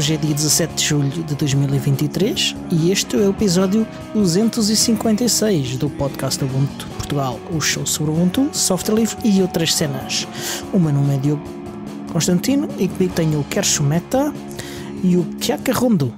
Hoje é dia 17 de julho de 2023 e este é o episódio 256 do podcast Ubuntu Portugal, o show sobre Ubuntu, software livre e outras cenas. O meu nome é Diogo Constantino e comigo tenho o Kershon e o Tiaca Rondo.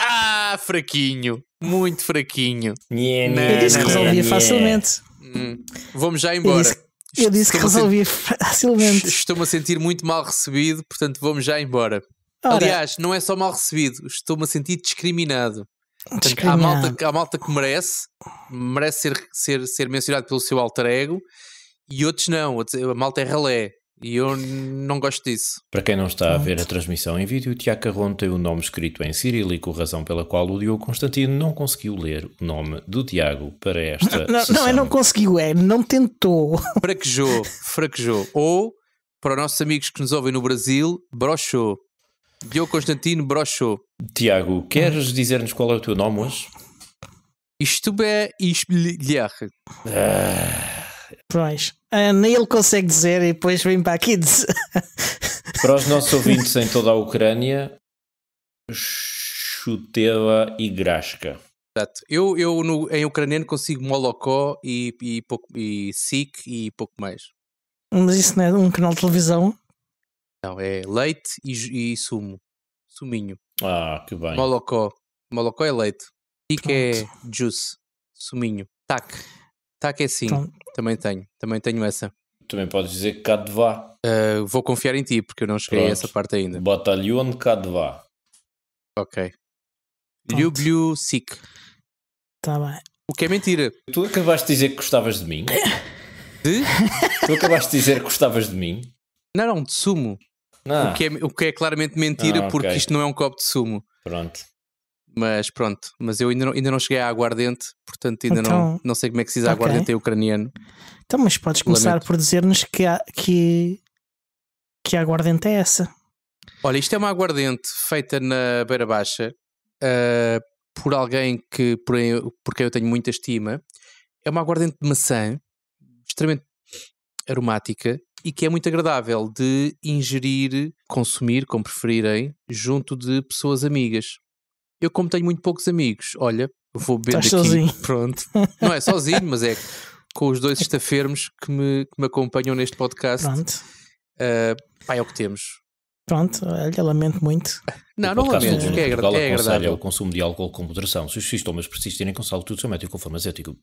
Ah, fraquinho, muito fraquinho. Yeah, yeah, Eu disse que resolvia facilmente. Hum, vamos já embora. Eu disse que resolvia facilmente. Estou-me a sentir muito mal recebido, portanto vamos já embora. Ora. Aliás, não é só mal recebido, estou-me a sentir discriminado. Portanto, há, malta, há malta que merece, merece ser, ser, ser mencionado pelo seu alter ego e outros não. A malta é relé E eu não gosto disso. Para quem não está a ver a transmissão em vídeo, Tiago Carron tem o um nome escrito em cirílico, razão pela qual o Diogo Constantino não conseguiu ler o nome do Tiago para esta. Não, sessão. não é não conseguiu, é não tentou. Fraquejou, fraquejou. Ou, para nossos amigos que nos ouvem no Brasil, brochou. Diogo Constantino Brochou. Tiago, queres dizer-nos qual é o teu nome hoje? Isto é espelhar. Ah. Pois. nem ele consegue dizer e depois vem para aqui dizer. Para os nossos ouvintes em toda a Ucrânia, chuteva e grasca. Exato. Eu, eu no, em ucraniano consigo molocó e, e, pouco, e Sik e pouco mais. Mas isso não é um canal de televisão? Não, é leite e, e sumo. Suminho. Ah, que bem. Molocó. Molocó é leite. Tic é juice. Suminho. Tac. Tac é sim. Pronto. Também tenho. Também tenho essa. Também podes dizer que Cadvá. Uh, ah, vou confiar em ti, porque eu não cheguei Pronto. a essa parte ainda. Batalhão Cadvá. Ok. Ljublju Sik. Tá bem. O que é mentira. Tu acabaste de dizer que gostavas de mim? De? Tu acabaste de dizer que gostavas de mim? Não, não, de sumo. Ah. O, que é, o que é claramente mentira, ah, okay. porque isto não é um copo de sumo. Pronto. Mas pronto, mas eu ainda não, ainda não cheguei à aguardente, portanto ainda então, não, não sei como é que se diz okay. aguardente em ucraniano. Então, mas podes começar Lamento. por dizer-nos que, que, que a aguardente é essa. Olha, isto é uma aguardente feita na Beira Baixa uh, por alguém que, por, por quem eu tenho muita estima. É uma aguardente de maçã, extremamente aromática, e que é muito agradável de ingerir, consumir, como preferirem, junto de pessoas amigas. Eu, como tenho muito poucos amigos, olha, vou beber aqui. Sozinho. Pronto. Não é sozinho, mas é com os dois estafermos que me, que me acompanham neste podcast. Pronto. Uh, pá, é o que temos. Pronto, olha, lamento muito. Não, não lamento, porque é, agra é agradável. o consumo de álcool com moderação. Se os sintomas persistirem, consulte o seu médico farmacêutico.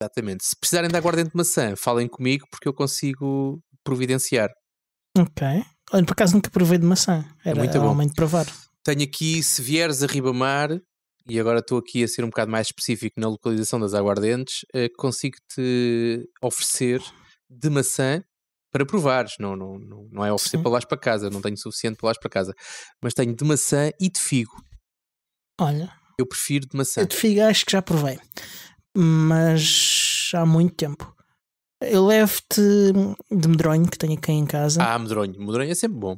Exatamente. Se precisarem de aguardente de maçã, falem comigo porque eu consigo providenciar. Ok. Olha, por acaso nunca provei de maçã. É Era é muito bom. de provar. Tenho aqui, se vieres a Ribamar, e agora estou aqui a ser um bocado mais específico na localização das aguardentes, eh, consigo-te oferecer de maçã para provares. Não, não, não, não é oferecer Sim. para lá para casa, não tenho suficiente para lá para casa. Mas tenho de maçã e de figo. Olha. Eu prefiro de maçã. Eu de figo acho que já provei. Mas há muito tempo. Eu levo-te de medronho, que tenho aqui em casa. Ah, medronho. Medronho é sempre bom.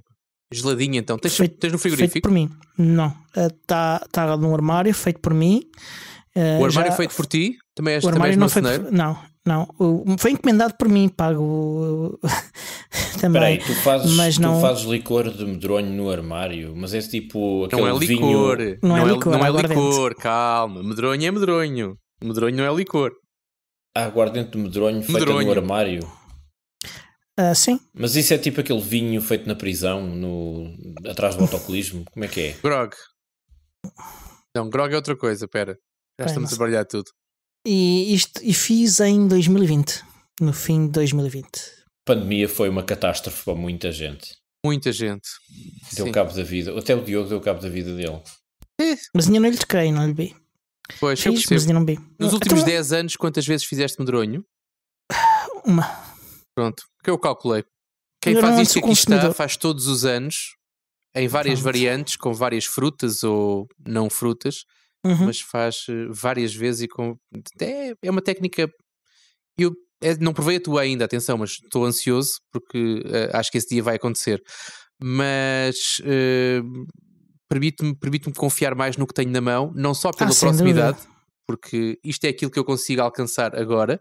Geladinho então. Tens, feito, tens no frigorífico? Feito por mim. Não. Está uh, ah, tá, tá num armário, feito por mim. Uh, o armário já... feito por ti? Também és, o armário também és não foi por... Não, não. Foi encomendado por mim, pago também. Peraí, tu fazes, mas não... tu fazes licor de medronho no armário, mas tipo, é tipo aquele não é licor. Vinho... Não, não, é, licor, não é, é licor, calma. Medronho é medronho. Medronho não é licor aguardente de medronho, feito medronho. no armário. Uh, sim. Mas isso é tipo aquele vinho feito na prisão, no, atrás do autocolismo? Como é que é? Grog. Não, grog é outra coisa, pera. Já estamos a trabalhar tudo. E isto e fiz em 2020, no fim de 2020. A pandemia foi uma catástrofe para muita gente. Muita gente. Deu sim. cabo da vida. Até o Diogo deu cabo da vida dele. Mas ainda não lhe toquei, não lhe vi. Pois, fiz, mas ainda não Nos então, últimos então... 10 é? anos, quantas vezes fizeste medronho? Uma. Pronto, que eu calculei. Quem eu faz isto aqui está, faz todos os anos, em várias Pronto. variantes, com várias frutas ou não frutas, uhum. mas faz eh, várias vezes e com. É, é uma técnica. Eu é, não provei a tua ainda, atenção, mas estou ansioso porque uh, acho que esse dia vai acontecer. Mas uh, permite-me permite confiar mais no que tenho na mão, não só pela ah, proximidade, porque isto é aquilo que eu consigo alcançar agora,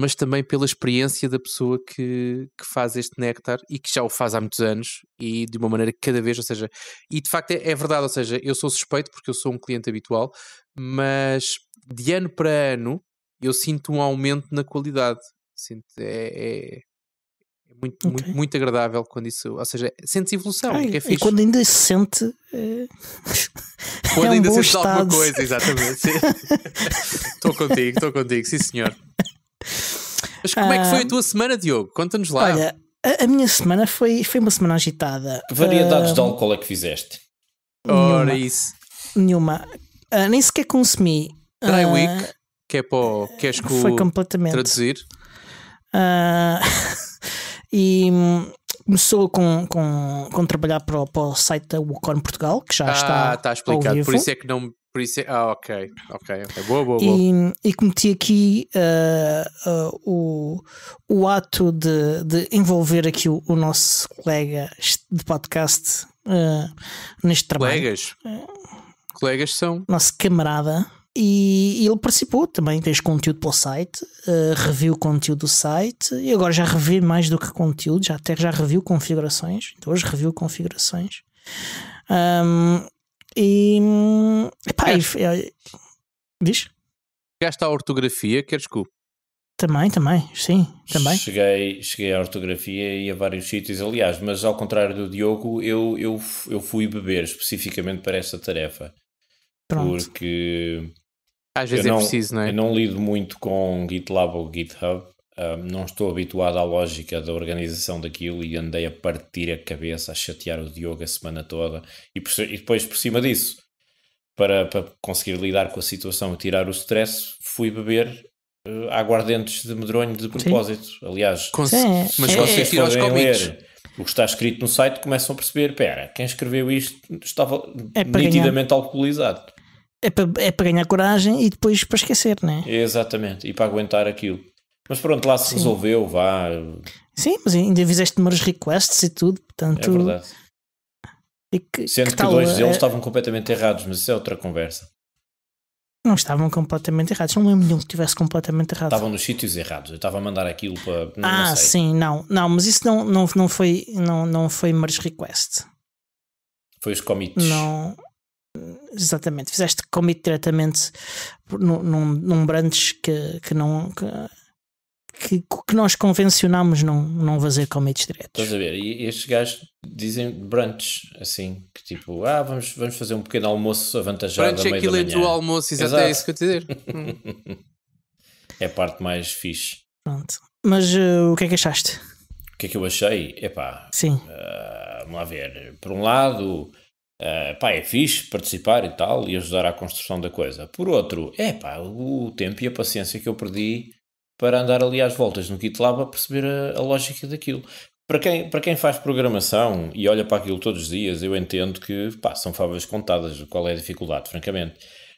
mas também pela experiência da pessoa que, que faz este néctar e que já o faz há muitos anos e de uma maneira que cada vez, ou seja, e de facto é, é verdade, ou seja, eu sou suspeito porque eu sou um cliente habitual, mas de ano para ano eu sinto um aumento na qualidade. Sinto, é, é, é muito, okay. muito, muito agradável quando isso. Ou seja, sentes evolução, Ai, que é fixe. E quando ainda se sente. Eh, é... Quando é um ainda sentes estado. alguma coisa, exatamente. estou contigo, estou contigo, sim senhor. Mas como é que foi a ah, tua semana, Diogo? Conta-nos lá. Olha, a, a, minha semana foi, foi uma semana agitada. Que variedades de ah, álcool é que fizeste? Nenhuma, Ora, isso. Nenhuma. Uh, nem sequer consumi. Dry uh, Week, que é para. Queres que o. Foi completamente. Traduzir? Uh... e hum, começou com, com, com trabalhar para o, para o site da Wacom Portugal, que já ah, está. Tá explicado, por isso é que não. Por isso é... Ah, ok, ok, ok. Boa, boa, boa. E, hum, e cometi aqui uh, uh, o, o ato de, de envolver aqui o, o nosso colega de podcast uh, neste trabalho. Colegas? Colegas são. Nosso camarada. E, ele participou também, tens conteúdo pelo site, uh, eh, review conteúdo do site, e agora já revi mais do que conteúdo, já até já review configurações, então hoje review configurações. Um, e epá, é. e, eh, diz? Chegaste à ortografia, queres que também, também, sim, também. Cheguei, cheguei à ortografia e a vários sítios, aliás, mas ao contrário do Diogo, eu, eu, eu fui beber especificamente para esta tarefa. Pronto. Porque às vezes eu é não, preciso, não é? Eu não lido muito com GitLab ou GitHub, um, ah, não estou habituado à lógica da organização daquilo e andei a partir a cabeça, a chatear o Diogo a semana toda e, por, e depois por cima disso, para, para, conseguir lidar com a situação e tirar o stress, fui beber uh, aguardentes de medronho de propósito. Sim. Aliás, Cons Sim. mas é. é, é. vocês podem ler o que está escrito no site começam a perceber, pera, quem escreveu isto estava é nitidamente ganhar. alcoolizado é para, é para ganhar coragem e depois para esquecer, não é? Exatamente, e para aguentar aquilo. Mas pronto, lá se Sim. resolveu, vá. Sim, mas ainda fizeste números requests e tudo, portanto. É verdade. E que, Sendo que, que dois deles é... estavam completamente errados, mas isso é outra conversa. Não estavam completamente errados. Não lembro nenhum que estivesse completamente errado. Estavam nos sítios errados. Eu estava a mandar aquilo para. ah, não sim, não. Não, mas isso não, não, não foi. Não, não foi merge request. Foi os commits. Não. Exatamente, fizeste commit diretamente num, num, num branch que, que não. Que, que, que, nós convencionamos não, não fazer commits diretos. Estás a ver? E estes gajos dizem brunch, assim, que tipo, ah, vamos, vamos fazer um pequeno almoço avantajado. Brunch é aquilo entre o almoço, exato, é isso que eu te digo. Hum. é a parte mais fixe. Pronto. Mas uh, o que é que achaste? O que é que eu achei? Epá. Sim. Uh, vamos lá ver. Por um lado eh, pá, é fixe participar e tal e ajudar à construção da coisa. Por outro, é pá, o tempo e a paciência que eu perdi para andar ali às voltas no GitLab a perceber a, a lógica daquilo. Para quem, para quem faz programação e olha para aquilo todos os dias, eu entendo que pá, são favas contadas, qual é a dificuldade, francamente.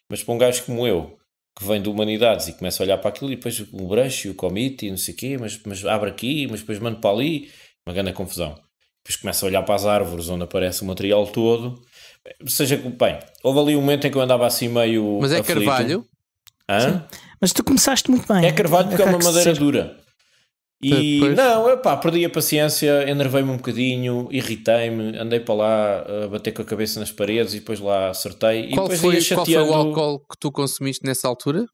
Mas para um gajo como eu, que vem de humanidades e começa a olhar para aquilo e depois o brush e o commit e não sei o quê, mas, mas abre aqui, mas depois mando para ali, uma grande confusão. Depois começa a olhar para as árvores onde aparece o material todo Seja que, bem, houve ali um momento em que eu andava assim meio. Mas é aflito. carvalho? Hã? Sim. Mas tu começaste muito bem. É carvalho porque é, uma madeira ser. dura. E Depois. não, eu pá, perdi a paciência, enervei-me um bocadinho, irritei-me, andei para lá a eh, bater com a cabeça nas paredes e depois lá acertei. Qual, foi, qual foi o álcool que tu consumiste nessa altura?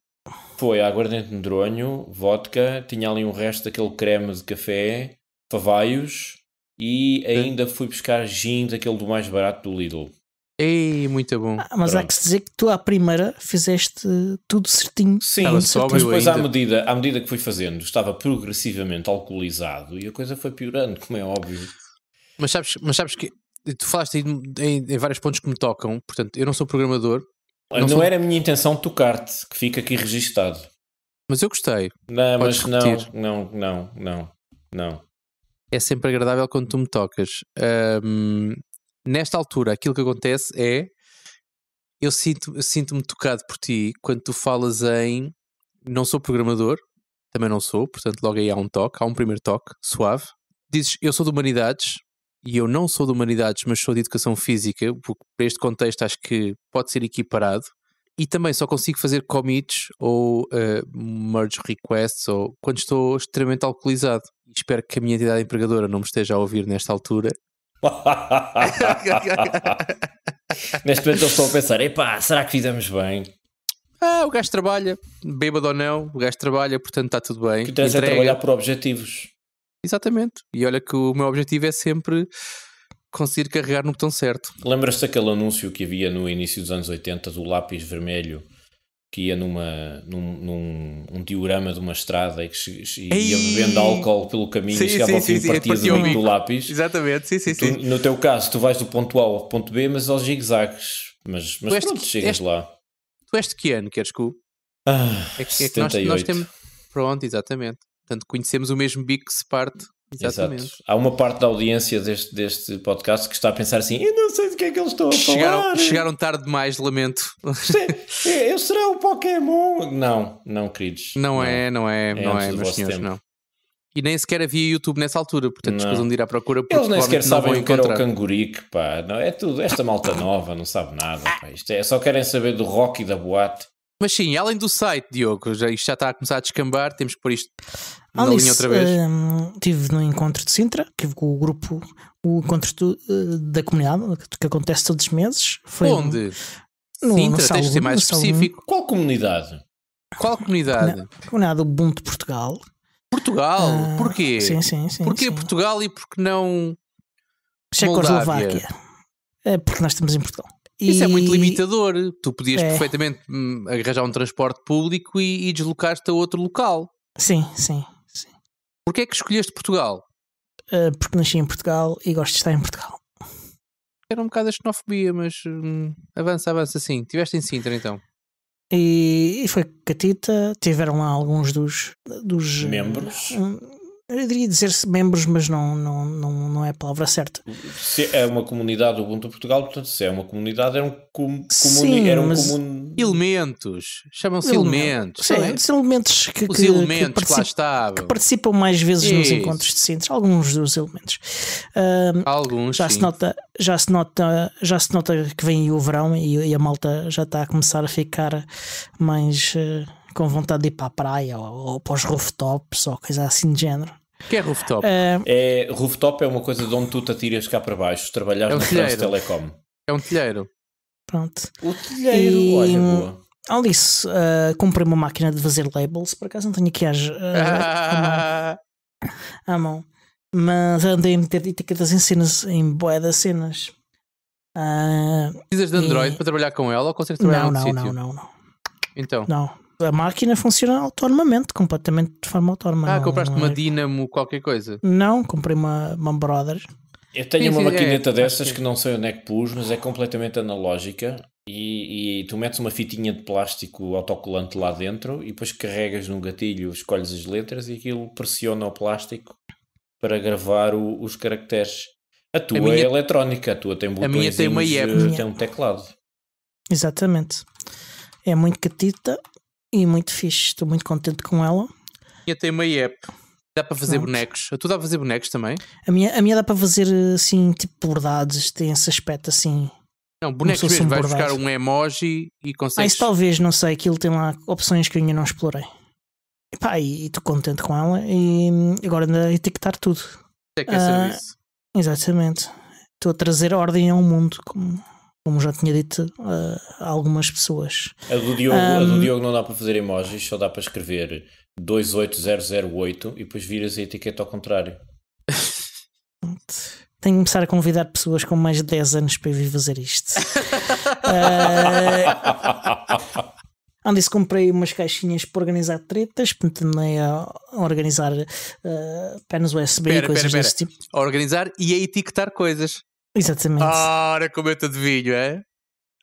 Foi aguardente de medronho, vodka, tinha ali um resto daquele creme de café, favaios e ainda fui buscar gin daquele do mais barato do Lidl. Ei, muito bom. Ah, mas Pronto. há que se dizer que tu à primeira fizeste tudo certinho. Sim, mas depois à medida, à medida que fui fazendo, estava progressivamente alcoolizado e a coisa foi piorando, como é óbvio. Mas sabes, mas sabes que tu falaste em, em, em vários pontos que me tocam, portanto, eu não sou programador. Ah, não, não sou... era a minha intenção tocar-te, que fica aqui registado. Mas eu gostei. Não, Podes mas repetir. não, não, não, não, não. É sempre agradável quando tu me tocas. Um, nesta altura, aquilo que acontece é eu sinto-me sinto tocado por ti quando tu falas em não sou programador, também não sou, portanto, logo aí há um toque, há um primeiro toque suave. Dizes eu sou de humanidades e eu não sou de humanidades, mas sou de educação física, porque para este contexto acho que pode ser equiparado. E também só consigo fazer commits ou uh, merge requests ou quando estou extremamente alcoolizado. Espero que a minha entidade empregadora não me esteja a ouvir nesta altura Neste momento eu estou a pensar: epá, será que fizemos bem? Ah, o gajo trabalha, bêbado ou não, o gajo trabalha, portanto está tudo bem. que interessa é a trabalhar por objetivos. Exatamente. E olha que o meu objetivo é sempre conseguir carregar no botão certo. Lembras-te daquele anúncio que havia no início dos anos 80 do lápis vermelho que ia numa, num, num um diorama de uma estrada e que ia bebendo álcool pelo caminho sim, e chegava sim, ao fim partia do do lápis. Exatamente, sim, sim, tu, sim. No teu caso, tu vais do ponto A ao ponto B, mas aos zigue Mas, mas tu pronto, chegas este, lá. Tu és de que ano, queres que ah, é que, é que nós, nós, temos. Pronto, exatamente. Portanto, conhecemos o mesmo bico que se parte Exatamente. Exato. Há uma parte da audiência deste, deste podcast que está a pensar assim: eu não sei do que é que eles estão a chegaram, falar. Chegaram tarde demais, lamento. É, é, eu será o Pokémon? Não, não, queridos. Não, não é, não é, é não é, meus senhores, tempo. não. E nem sequer havia YouTube nessa altura, portanto escusam de ir à procura. Eles nem sequer sabem o que era o cangurique, pá. Não, é tudo, esta malta nova não sabe nada. Pá. Isto é, só querem saber do rock e da boate. Mas sim, além do site, Diogo, já, isto já está a começar a descambar, temos que pôr isto na Alice, linha outra vez. estive hum, no encontro de Sintra, estive com o grupo, o encontro do, eh, da comunidade, que acontece todos os meses. Foi Onde? No, Sintra, no tens de ser mais específico. Qual comunidade? Qual comunidade? Na, comunidade Ubuntu de Portugal. Portugal? Uh, Porquê? Sim, sim, sim. Porquê sim. Portugal e porque não. Checoslováquia. É porque nós estamos em Portugal. Isso e... é muito limitador. Tu podias é. perfeitamente hum, arranjar um transporte público e, e deslocar-te a outro local. Sim, sim, sim. Porquê é que escolheste Portugal? Uh, porque nasci em Portugal e gosto de estar em Portugal. Era um bocado a xenofobia, mas hum, avança, avança sim. Tiveste em Sintra então? E, e foi Catita, tiveram lá alguns dos, dos membros. Uh, eu diria dizer-se membros, mas não, não, não, não é a palavra certa. Se é uma comunidade Ubuntu Portugal, portanto, se é uma comunidade, era é um, com, comuni, era um comun... Elementos, chamam-se elementos. elementos. Sim, é? elementos que, Os que, elementos que, que participam mais vezes Isso. nos encontros de Sintes, alguns dos elementos. alguns. Já se, nota, já, se nota, já se nota que vem o verão e, e a malta já está a começar a ficar mais. Uh, com vontade de ir para a praia ou, ou para os rooftops ou coisa assim de género que é rooftop? Uh, é, rooftop é uma coisa de onde tu te atiras cá para baixo, trabalhar é um na France Telecom. É um telheiro. Pronto. O telheiro, e... olha, boa. Alice, uh, ah, comprei uma máquina de fazer labels, por acaso não tenho aqui as, uh, ah. à mão. Mas andei a meter etiquetas em cenas, em boé das cenas. Uh, Precisas de Android e... para trabalhar com ela ou consegues trabalhar não, no não, sítio? Não, não, não. Então? Não, a máquina funciona autonomamente, completamente de forma autónoma. Ah, não, é? compraste não é... uma Dynamo qualquer coisa? Não, comprei uma, uma Brothers. Eu tenho sim, uma sim, maquineta é, dessas que não sei onde é que pus, mas é completamente analógica e, e, tu metes uma fitinha de plástico autocolante lá dentro e depois carregas num gatilho, escolhes as letras e aquilo pressiona o plástico para gravar o, os caracteres. A tua a minha... é eletrónica, a tua tem botões, a minha tem, uma eh, tem um teclado. Exatamente. É muito catita e muito fixe. Estou muito contente com ela. e até uma app. Dá para fazer Pronto. bonecos. A tu dá para fazer bonecos também? A minha, a minha dá para fazer assim, tipo bordados, tem esse aspecto assim. Não, bonecos mesmo, vais buscar um emoji e consegues. Ah, isso talvez, não sei, aquilo tem lá opções que eu ainda não explorei. E pá, e estou contente com ela e agora anda a etiquetar tudo. É que é uh, serviço. Exatamente. Estou a trazer ordem ao mundo, como como já tinha dito uh, a algumas pessoas. A do, Diogo, um, a do Diogo não dá para fazer emojis, só dá para escrever 28008 e depois viras a etiqueta ao contrário. Tenho que começar a convidar pessoas com mais de 10 anos para vir fazer isto. uh, ah, onde se comprei umas caixinhas para organizar tretas, pretendei a organizar uh, ah, penas USB pera, e coisas pera, pera. desse tipo. A organizar e a etiquetar coisas. Exatamente. Ora, como eu te adivinho, é?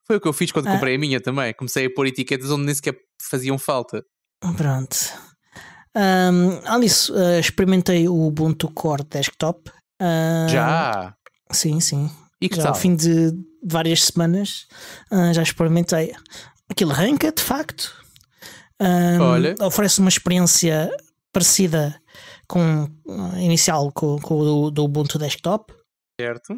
Foi o que eu fiz quando ah. comprei a minha também. Comecei a pôr etiquetas onde nem sequer faziam falta. Pronto. Um, Alice, uh, experimentei o Ubuntu Core Desktop. Uh, já? Sim, sim. E que já tal? Ao fim de várias semanas uh, já experimentei. Aquilo arranca, de facto. Um, Olha. Oferece uma experiência parecida com ah, inicial com, o do, do Ubuntu Desktop. Certo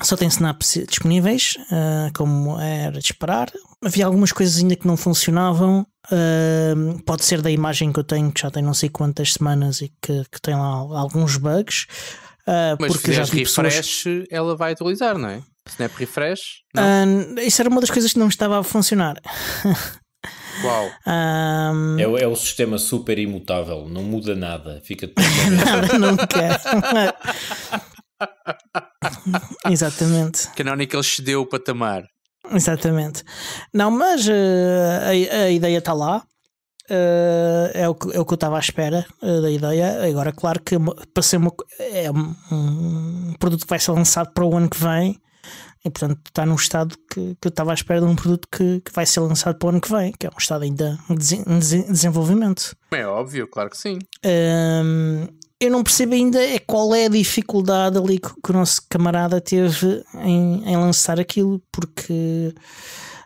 só tem snaps disponíveis, uh, como era de esperar. Havia algumas coisas ainda que não funcionavam. Uh, pode ser da imagem que eu tenho, que já tem não sei quantas semanas e que, que tem lá alguns bugs. Uh, Mas porque se já refresh, pessoas... ela vai atualizar, não é? Snap refresh? Uh, isso era uma das coisas que não estava a funcionar. Uau. Um... É, é o sistema super imutável, não muda nada, fica tudo. nada, quero. Exatamente. Canonical é cedeu o patamar. Exatamente. Não, mas uh, a, a, ideia está lá. Uh, é, o que, é o que eu estava à espera uh, da ideia. Agora, claro que para ser uma, é um, produto que vai ser lançado para o ano que vem, e portanto está num estado que, que eu estava à espera de um produto que, que vai ser lançado para o ano que vem, que é um estado ainda em de, de desenvolvimento. É óbvio, claro que sim. Um, ehm, eu não percebo ainda é qual é a dificuldade ali que, o nosso camarada teve em, em lançar aquilo, porque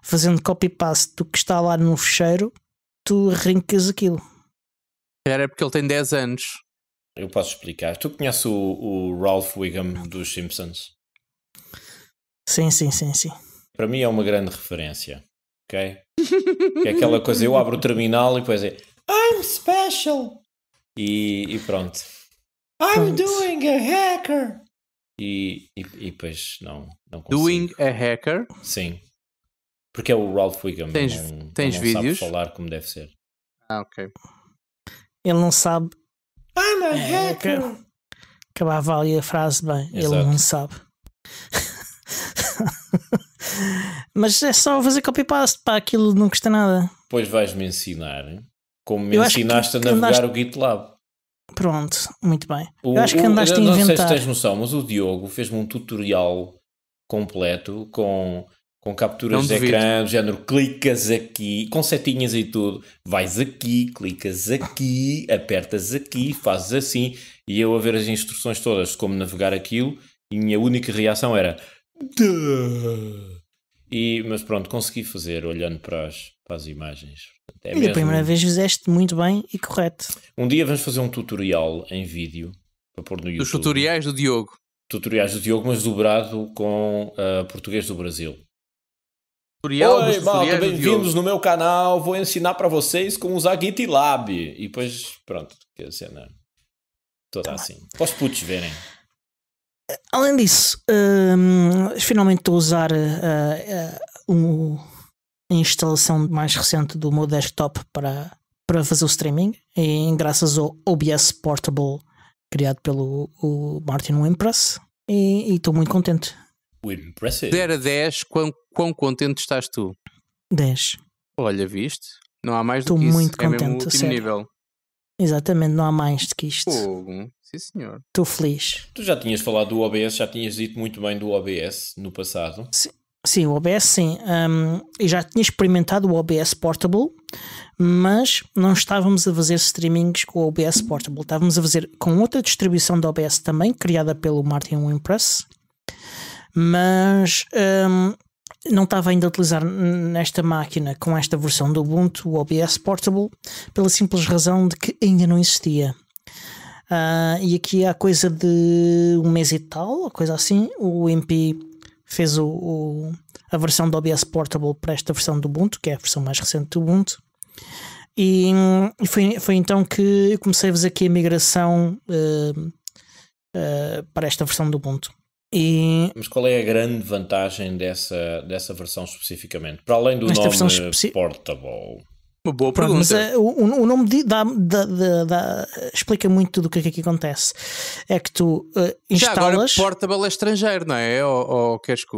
fazendo copy-paste do que está lá no fecheiro, tu arrancas aquilo. Era é porque ele tem 10 anos. Eu posso explicar. Tu conheces o, o Ralph Wiggum dos Simpsons? Sim, sim, sim, sim. Para mim é uma grande referência, ok? é aquela coisa, eu abro o terminal e depois é I'm special! e, e pronto. I'm doing a hacker. E, e, e pois não, não consigo. Doing a hacker? Sim. Porque é o Ralph Wiggum. Tens, não, tens não vídeos? sabe falar como deve ser. Ah, ok. Ele não sabe. I'm a é, é, hacker. hacker. É, acabava ali a frase bem. Exato. Ele não sabe. Mas é só fazer copy-paste, para aquilo não custa nada. Pois vais-me ensinar como me ensinaste a navegar andaste... o GitLab. Pronto, muito bem. O, eu acho que andaste o, a inventar. Não sei se tens noção, mas o Diogo fez-me um tutorial completo com, com capturas não de ecrã, do género clicas aqui, com setinhas e tudo, vais aqui, clicas aqui, apertas aqui, fazes assim, e eu a ver as instruções todas de como navegar aquilo, e minha única reação era. E, mas pronto, consegui fazer olhando para as, para as imagens. É e mesmo... da primeira vez fizeste muito bem e correto. Um dia vamos fazer um tutorial em vídeo para pôr no YouTube. Dos tutoriais do Diogo. Tutoriais do Diogo, mas dobrado com uh, português do Brasil. Tutorial Oi, malta, bem-vindos no meu canal. Vou ensinar para vocês como usar GitLab. E depois, pronto, quer dizer não, né? toda tá assim. Para os putos verem. Além disso, um, finalmente estou a usar uh, uh, um a instalação mais recente do meu desktop para, para fazer o streaming, e graças ao OBS Portable criado pelo o Martin Wimpress, e estou muito contente. Impressive. 0 a 10, quão, quão contente estás tu? 10. Olha, viste? Não há mais do que isto. Estou muito é contente, mesmo nível. Exatamente, não há mais do que isto. Fogo. Sim, senhor. Estou feliz. Tu já tinhas falado do OBS, já tinhas dito muito bem do OBS no passado. Sim, Sim, o OBS sim. Um, eu já tinha experimentado o OBS Portable, mas não estávamos a fazer streamings com o OBS Portable. Estávamos a fazer com outra distribuição do OBS também, criada pelo Martin Wimpress, mas um, não estava ainda a utilizar nesta máquina com esta versão do Ubuntu o OBS Portable, pela simples razão de que ainda não existia. Uh, e aqui há coisa de um mês e tal, coisa assim, o MP fez o, o, a versão do OBS Portable para esta versão do Ubuntu, que é a versão mais recente do Ubuntu. E, e foi, foi então que eu comecei a fazer aqui a migração uh, uh, para esta versão do Ubuntu. E Mas qual é a grande vantagem dessa, dessa versão especificamente? Para além do nome Portable. Uma boa Pronto, pergunta. Mas é, o, o, nome de, dá, dá, dá, explica muito tudo o que é que aqui acontece. É que tu uh, eh, instalas. Já agora, Portable é estrangeiro, não é? Ou, queres que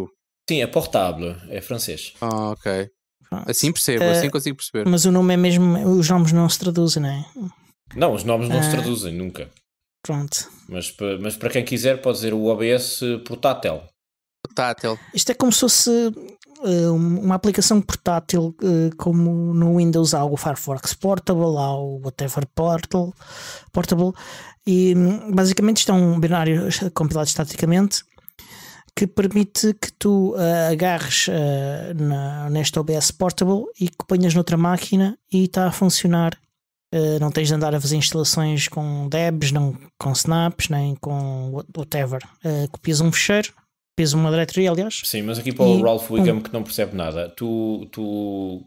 Sim, é Portable, é francês. Ah, ok. Pronto. Assim percebo, uh, assim eh, consigo perceber. Mas o nome é mesmo. Os nomes não se traduzem, não é? Não, os nomes não se eh, traduzem nunca. Pronto. Mas, mas para quem quiser, pode dizer o OBS portátil. Portátil. Isto é como se fosse eh, uma aplicação portátil eh, como no Windows há o Firefox Portable, há o Whatever Portal, Portable, e hum, basicamente isto é um binário compilado estaticamente que permite que tu uh, agarres uh, na, OBS Portable e que ponhas noutra máquina e está a funcionar. Uh, não tens de andar a fazer instalações com debs, não com snaps, nem com whatever. copias um fecheiro, peso uma diretoria, aliás. Sim, mas aqui para o Ralph Wiggum um... que não percebe nada, tu, tu,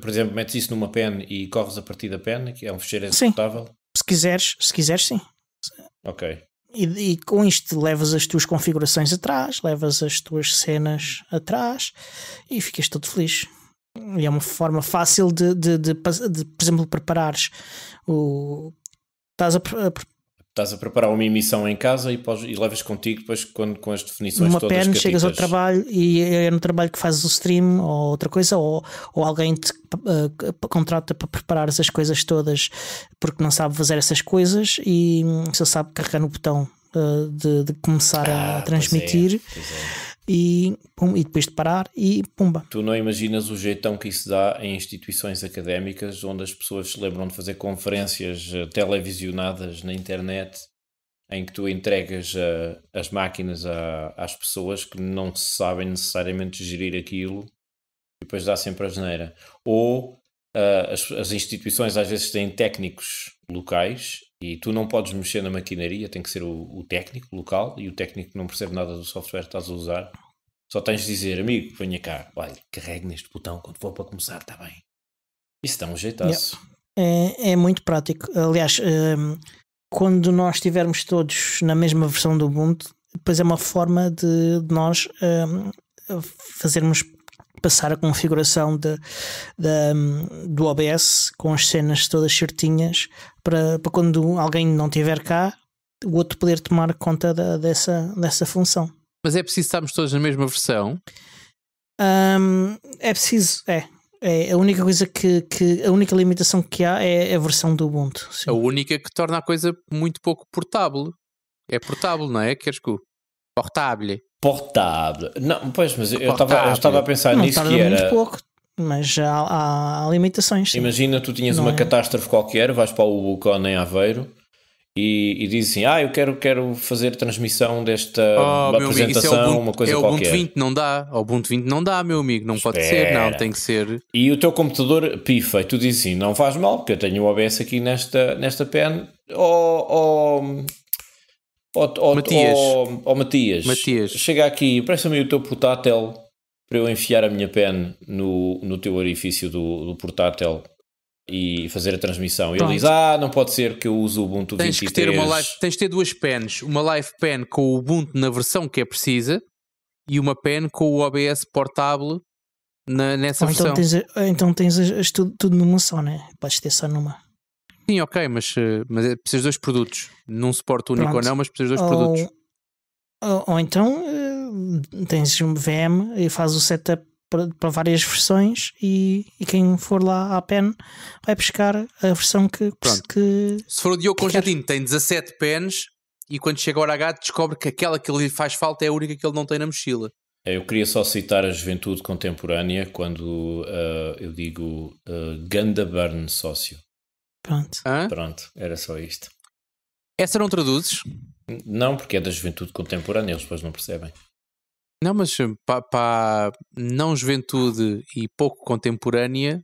por exemplo, metes isso numa pen e corres a partir da pen, que é um fecheiro executável? Sim. Se quiseres, se quiseres, sim. Ok. E, e, com isto levas as tuas configurações atrás, levas as tuas cenas atrás e ficas todo feliz. E é uma forma fácil de, de, de, de por exemplo, preparares o. Estás a, a estás a preparar uma emissão em casa e, podes, e levas contigo depois com, com as definições Uma todas Uma pena, chegas ao trabalho e é no trabalho que fazes o stream ou outra coisa ou, ou alguém te uh, contrata para preparar essas coisas todas porque não sabe fazer essas coisas e só sabe carregar no botão uh, de, de, começar ah, a é, transmitir. Pois é, pois é e, pum, e depois de parar e pumba. Tu não imaginas o jeitão que isso dá em instituições académicas onde as pessoas se lembram de fazer conferências eh, televisionadas na internet em que tu entregas eh, as máquinas a, às pessoas que não sabem necessariamente gerir aquilo e depois dá sempre a geneira. Ou uh, as, as instituições às vezes têm técnicos locais e tu não podes mexer na maquinaria, tem que ser o, o técnico local e o técnico não percebe nada do software que estás a usar. Só tens de dizer, amigo, venha cá, olha, carregue neste botão quando for para começar, está bem. Isso dá um jeitaço. Yeah. É, é muito prático. Aliás, um, quando nós estivermos todos na mesma versão do Ubuntu, depois é uma forma de, de nós um, fazermos passar a configuração de, de, do OBS com as cenas todas certinhas para, para quando alguém não estiver cá, o outro poder tomar conta da, dessa, dessa função. Mas é preciso estarmos todos na mesma versão? Um, é preciso, é. É a única coisa que, que, a única limitação que há é a versão do Ubuntu. Sim. A única que torna a coisa muito pouco portável. É portável, não é? Queres que portável? Portável. Não, pois, mas eu estava a pensar não nisso que era. Muito pouco, mas há, há limitações. Sim. Imagina, tu tinhas não uma é. catástrofe qualquer, vais para o Bucon em Aveiro e, e dizes assim: Ah, eu quero, quero fazer transmissão desta oh, é apresentação, amigo, é uma coisa é qualquer. Ubuntu 20 não dá, o Ubuntu 20 não dá, meu amigo, não Espera. pode ser, não, tem que ser. E o teu computador pifa, e tu dizes assim: Não faz mal, porque eu tenho o OBS aqui nesta, nesta pen, ou, oh, ou, ou, ou, Matias. Ou, ou Matias. Matias. Chega aqui, presta-me o teu portátil para eu enfiar a minha pen no, no teu orifício do, do portátil e fazer a transmissão. E Ele diz: Ah, não pode ser que eu use o Ubuntu tens 23. Que ter uma live, tens de ter duas pens. Uma live pen com o Ubuntu na versão que é precisa e uma pen com o OBS portável na, nessa Ou então versão. Então tens, então tens as, as tudo, tudo numa só, né? Podes ter só numa. Sim, ok, mas, eh, mas é, precisas de dois produtos. Num suporte único Pronto. ou não, mas precisas de dois ou, produtos. Ou, ou então eh, tens um VM e fazes o setup para, várias versões e, e, quem for lá à pen vai buscar a versão que. que Se for o Diogo Constantino, tem 17 pens e quando chega ao RH descobre que aquela que lhe faz falta é a única que ele não tem na mochila. É, eu queria só citar a juventude contemporânea quando uh, eu digo uh, Ganda Burn sócio. Pronto. Hã? Pronto, era só isto. Essa não traduzes? Não, porque é da juventude contemporânea, eles depois não percebem. Não, mas para eh, pa, não juventude e pouco contemporânea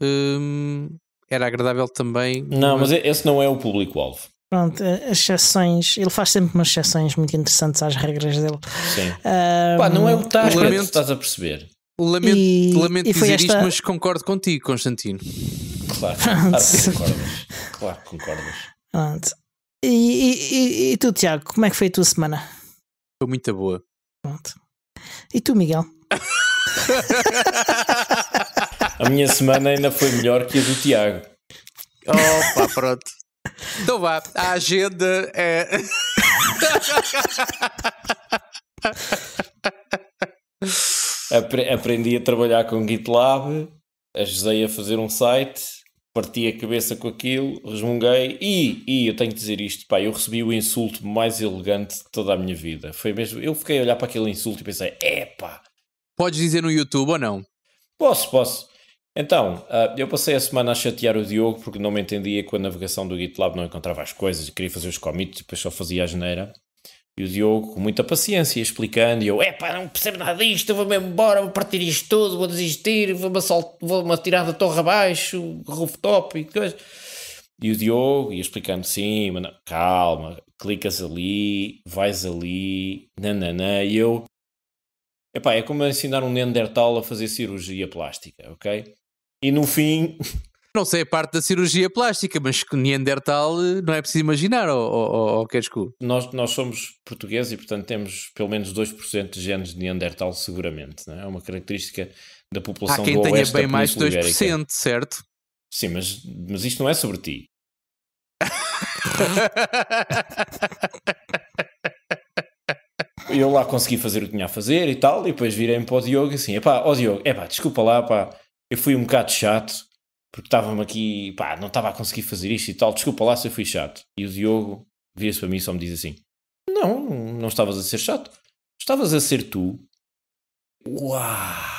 hum, era agradável também. Não, mas esse não é o público-alvo. Pronto, eh, as exceções, ele faz sempre umas exceções muito interessantes às regras dele. Sim. Um, Pá, não é o target, é lamento, estás a perceber. Lamento, e, lamento e dizer esta... isto, mas concordo contigo, Constantino. Claro, que concordas. Claro que concordas. E, e, e, tu, Tiago, como é que foi a tua semana? Foi muito boa. Pronto. E tu, Miguel? a minha semana ainda foi melhor que a do Tiago. Opa, pronto. Então vá, a agenda é. Apre aprendi a trabalhar com GitLab, ajudei a fazer um site parti a cabeça com aquilo, resmunguei e, e eu tenho que dizer isto, pá, eu recebi o insulto mais elegante de toda a minha vida. Foi mesmo, eu fiquei a olhar para aquele insulto e pensei, epá. Podes dizer no YouTube ou não? Posso, posso. Então, ah, eu passei a semana a chatear o Diogo porque não me entendia com a navegação do GitLab, não encontrava as coisas, queria fazer os commits, depois só fazia a geneira. E o Diogo, com muita paciência, explicando, e eu, epá, não percebo nada disto, vou-me embora, vou partir isto tudo, vou desistir, vou-me vou tirar da torre abaixo, rooftop e coisas. E o Diogo ia explicando, sim, mas não, calma, clicas ali, vais ali, nananã, e eu... Epá, é como ensinar um Neandertal a fazer cirurgia plástica, ok? E no fim, Não sei a parte da cirurgia plástica, mas que Neandertal eh, não é preciso imaginar, ou, ou, ou queres que... Nós, nós somos portugueses e, portanto, temos pelo menos 2% de genes de Neandertal, seguramente. Não é? é uma característica da população Há quem do tenha bem mais de 2%, ibérica. certo? Sim, mas, mas isto não é sobre ti. eu lá consegui fazer o que tinha a fazer e tal, e depois virei-me para o Diogo assim, epá, ó oh Diogo, epá, desculpa lá, pá, eu fui um bocado chato, porque estava-me aqui, pá, não estava a conseguir fazer isto e tal, desculpa lá se eu fui chato. E o Diogo vira-se para mim e só me diz assim: Não, não estavas a ser chato, estavas a ser tu. Uau!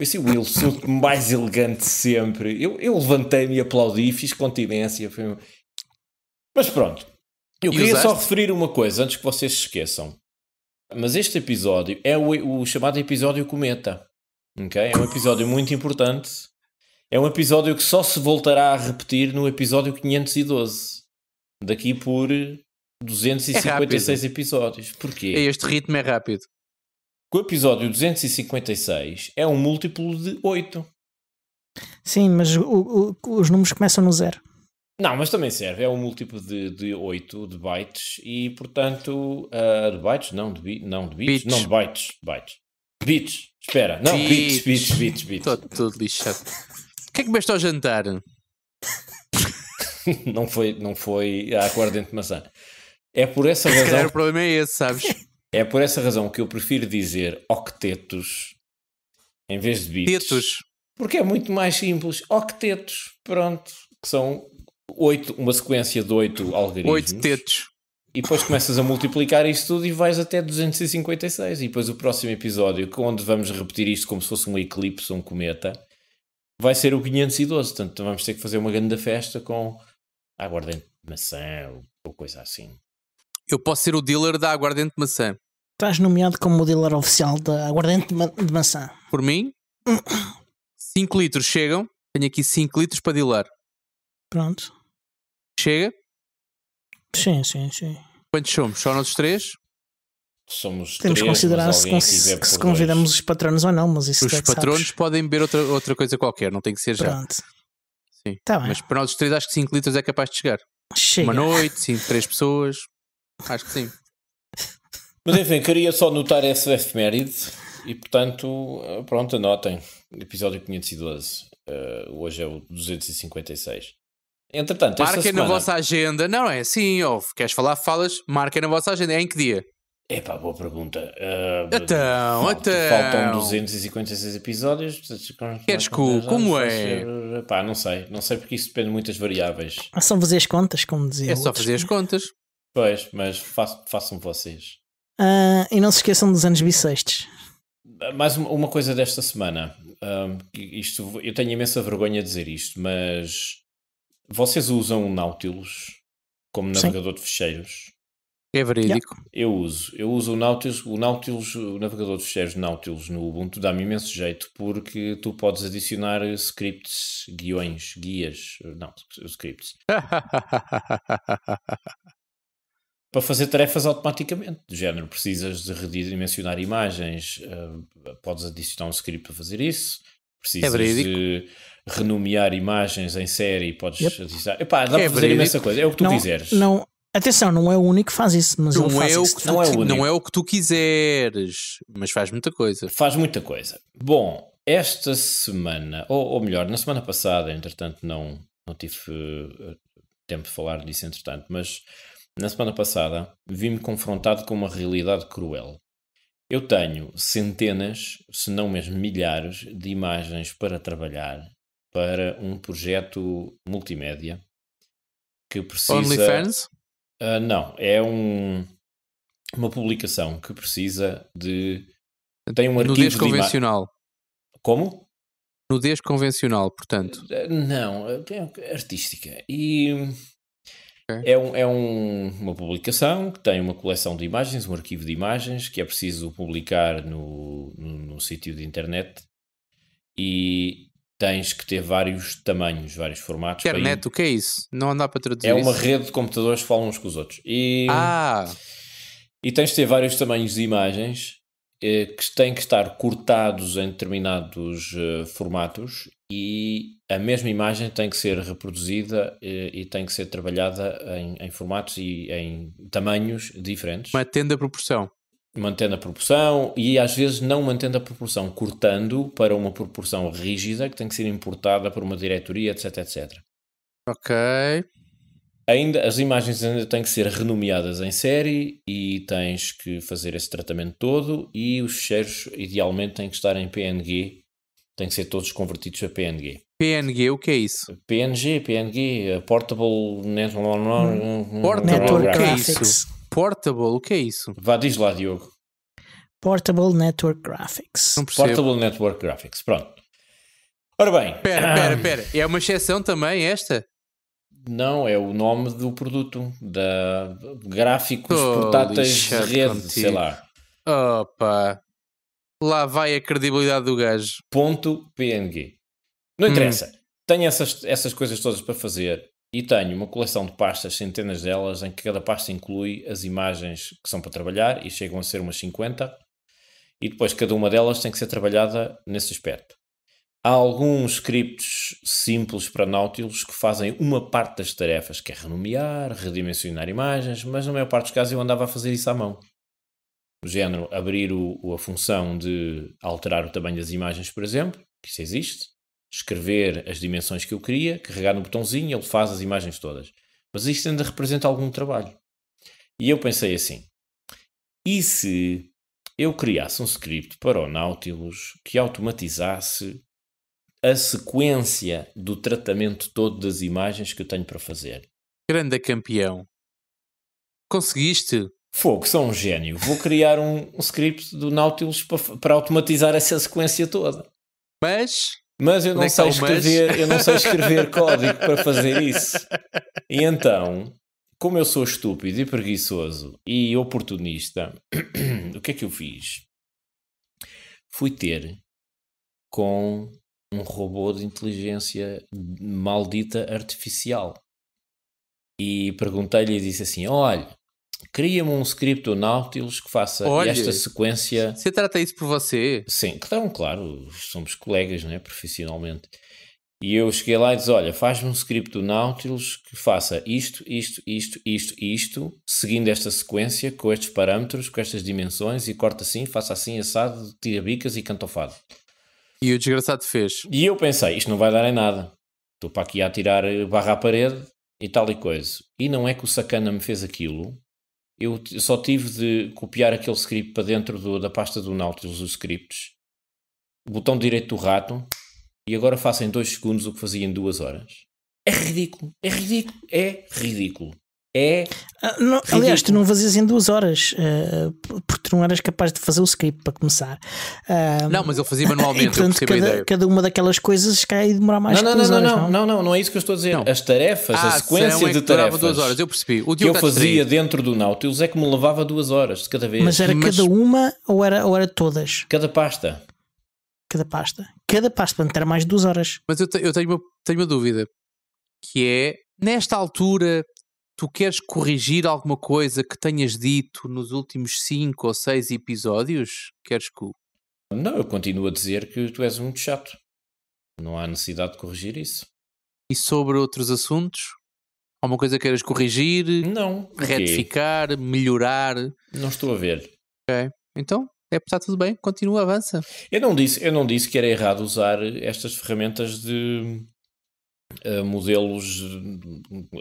Esse Wilson mais elegante sempre. Eu, eu levantei-me e aplaudi, fiz continência. Foi... Mas pronto, eu queria usaste? só referir uma coisa antes que vocês se esqueçam. Mas este episódio é o, o chamado episódio cometa. Okay? É um episódio muito importante é um episódio que só se voltará a repetir no episódio 512. Daqui por 256 é episódios. Porquê? É, este ritmo é rápido. O episódio 256 é um múltiplo de 8. Sim, mas o, o, os números começam no zero. Não, mas também serve. É um múltiplo de, de 8 de bytes e, portanto, uh, de bytes? Não, de, bi, não, de bits? Não, de bytes. bytes. Bits. Espera. Não, bits, bits, bits, bits. Estou todo lixado que é que beste ao jantar? não foi, não foi a aguardente de maçã. É por essa razão. Se o problema é esse, sabes? É por essa razão que eu prefiro dizer octetos em vez de bits. Tetos. Porque é muito mais simples. Octetos, pronto, que são oito, uma sequência de oito algarismos. Oito tetos. E depois começas a multiplicar isto tudo e vais até 256. E depois o próximo episódio, onde vamos repetir isto como se fosse um eclipse, um cometa, vai ser o 512. Portanto, vamos ter que fazer uma grande festa com aguardente de maçã ou, ou coisa assim. Eu posso ser o dealer da aguardente de maçã. Estás nomeado como o dealer oficial da aguardente de, ma de maçã. Por mim, 5 litros chegam. Tenho aqui 5 litros para dealer. Pronto. Chega? Sim, sim, sim. Quantos somos? Só nós três? somos Temos que considerar se, que se convidamos os patronos ou não, mas isso Os é patronos sabes. podem beber outra, outra coisa qualquer, não tem que ser Pronto. já. Sim. Tá mas para nós os três acho que 5 litros é capaz de chegar. Chega. Uma noite, sim, três pessoas. Acho que sim. Mas enfim, queria só notar esse efeméride e portanto, pronto, anotem. Episódio 512. Uh, eh, hoje é o 256. Entretanto, Marquem semana... na vossa agenda. Não é assim, ó, queres falar, falas. Marquem na vossa agenda. É em que dia? Epá, boa pergunta. Uh, então, falta, então. Faltam 256 episódios. Queres que como é? Epá, não sei. Não sei porque isso depende de muitas variáveis. É ah, só fazer as contas, como dizia. É outros. só fazer as contas. Pois, mas fa façam vocês. Uh, e não se esqueçam dos anos bissextos. Mais uma coisa desta semana. Um, isto, eu tenho imensa vergonha de dizer isto, mas vocês usam o Nautilus como navegador Sim. de fecheiros? É verídico. Yeah. Eu uso. Eu uso o Nautilus, o Nautilus, o navegador de fichários Nautilus no Ubuntu dá-me imenso jeito porque tu podes adicionar scripts, guiões, guias, não, scripts. para fazer tarefas automaticamente, do género, precisas de redimensionar imagens, ah, podes adicionar um script para fazer isso, é precisas é de renomear imagens em série, podes yep. adicionar, Epá, dá é para fazer verídico. imensa coisa, é o que tu não, quiseres. Não, Atenção, não é o único que faz isso. Mas não, ele faz é, o isso. que não, tu, é, o único. não é o que tu quiseres, mas faz muita coisa. Faz muita coisa. Bom, esta semana, ou, ou melhor, na semana passada, entretanto, não, não tive eh, tempo de falar disso, entretanto, mas na semana passada vi-me confrontado com uma realidade cruel. Eu tenho centenas, se não mesmo milhares, de imagens para trabalhar para um projeto multimédia que precisa. OnlyFans? Uh, não, é um, uma publicação que precisa de. Tem um arquivo. Nudez convencional. Como? Nudez convencional, portanto. Ah, não, é artística. E. É, um, é um, uma publicação que tem uma coleção de imagens, um arquivo de imagens que é preciso publicar no, no, no sítio de internet e, tens que ter vários tamanhos, vários formatos. Internet, o que é isso? Não dá para traduzir. É isso. uma rede de computadores que falam uns com os outros. E, ah. e tens de ter vários tamanhos de imagens eh, que têm que estar cortados em determinados eh, formatos e a mesma imagem tem que ser reproduzida eh, e tem que ser trabalhada em, em formatos e em tamanhos diferentes. Mantendo a proporção mantendo a proporção e às vezes não mantendo a proporção, cortando para uma proporção rígida que tem que ser importada por uma diretoria, etc, etc. Ok. Ainda, as imagens ainda têm que ser renomeadas em série e tens que fazer esse tratamento todo e os cheiros idealmente têm que estar em PNG, têm que ser todos convertidos a PNG. PNG, o que é isso? PNG, PNG, Portable Network, Network o que é isso? Portable, o que é isso? Vá, diz lá, Diogo. Portable Network Graphics. Não Portable Network Graphics, pronto. Ora bem. Espera, espera, espera. É uma exceção também esta? Não, é o nome do produto, da gráficos oh, portáteis de rede, contigo. sei lá. Opa. Lá vai a credibilidade do gajo. Ponto PNG. Não hum. interessa. Tenho essas, essas coisas todas para fazer. E tenho uma coleção de pastas, centenas delas, em que cada pasta inclui as imagens que são para trabalhar e chegam a ser umas 50. E depois cada uma delas tem que ser trabalhada nesse aspecto. Há alguns scripts simples para Nautilus que fazem uma parte das tarefas, que é renomear, redimensionar imagens, mas na maior parte dos casos eu andava a fazer isso à mão. O género, abrir o, a função de alterar o tamanho das imagens, por exemplo, que isso existe, escrever as dimensões que eu queria, carregar no botãozinho, ele faz as imagens todas. Mas isto ainda representa algum trabalho. E eu pensei assim: e se eu criasse um script para o Nautilus que automatizasse a sequência do tratamento todo das imagens que eu tenho para fazer? Grande campeão. Conseguiste? Fogo, sou um gênio. Vou criar um, um script do Nautilus para, para automatizar essa sequência toda. Mas mas eu não, é tá sei escrever, eu não sei escrever código para fazer isso. E então, como eu sou estúpido e preguiçoso e oportunista, o que é que eu fiz? Fui ter com um robô de inteligência maldita artificial. E perguntei-lhe e disse assim: Olha, Cria-me um script do Nautilus que faça Olha, esta sequência. Você trata isso por você? Sim, então, claro, somos colegas, né, profissionalmente. E eu cheguei lá e disse: Olha, faz-me um script do Nautilus que faça isto, isto, isto, isto, isto, seguindo esta sequência, com estes parâmetros, com estas dimensões, e corta assim, faça assim, assado, tira bicas e cantofado. E o desgraçado fez. E eu pensei: Isto não vai dar em nada. Estou para aqui a tirar barra à parede e tal e coisa. E não é que o sacana me fez aquilo, eu só tive de copiar aquele script para dentro do, da pasta do Nautilus, os scripts, botão direito do rato, e agora faço em dois segundos o que fazia em duas horas. É ridículo, é ridículo, é ridículo é. Ah, não, aliás, tu não fazias em duas horas, uh, porque tu não eras capaz de fazer o script para começar. Uh, não, mas eu fazia manualmente. E, portanto, cada, cada, uma daquelas coisas cai e demorar mais não, não, não, horas, não, não, não, não, não é isso que eu estou a dizer. Não. As tarefas, ah, a sequência é de tarefas. duas horas, eu percebi. O que eu fazia dentro do Nautilus é que me levava duas horas de cada vez. Mas era mas... cada uma ou era, ou era todas? Cada pasta. Cada pasta. Cada pasta, portanto, era mais de duas horas. Mas eu, te, eu tenho, uma, tenho uma dúvida, que é nesta altura tu queres corrigir alguma coisa que tenhas dito nos últimos 5 ou 6 episódios? Queres que. Não, eu continuo a dizer que tu és muito chato. Não há necessidade de corrigir isso. E sobre outros assuntos? Alguma coisa queiras corrigir? Não. Okay. Retificar? Melhorar? Não estou a ver. Ok. Então, é, está tudo bem, continua, avança. Eu não disse, eu não disse que era errado usar estas ferramentas de uh, modelos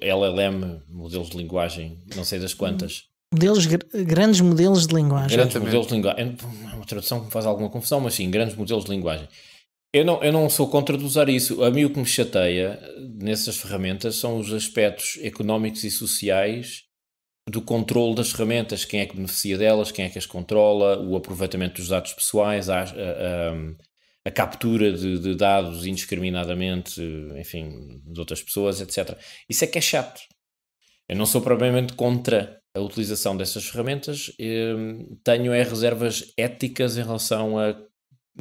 LLM, modelos de linguagem, não sei das quantas. Modelos, grandes modelos de linguagem. Grandes modelos de linguagem. É, é uma tradução que faz alguma confusão, mas sim, grandes modelos de linguagem. Eu não, eu não sou contra de usar isso. A mim o que me chateia eh, nessas ferramentas são os aspectos económicos e sociais do controle das ferramentas, quem é que beneficia delas, quem é que as controla, o aproveitamento dos dados pessoais, a, a, a a captura de, de, dados indiscriminadamente, enfim, de outras pessoas, etc. Isso é que é chato. Eu não sou propriamente contra a utilização dessas ferramentas, ehm, tenho é reservas éticas em relação a,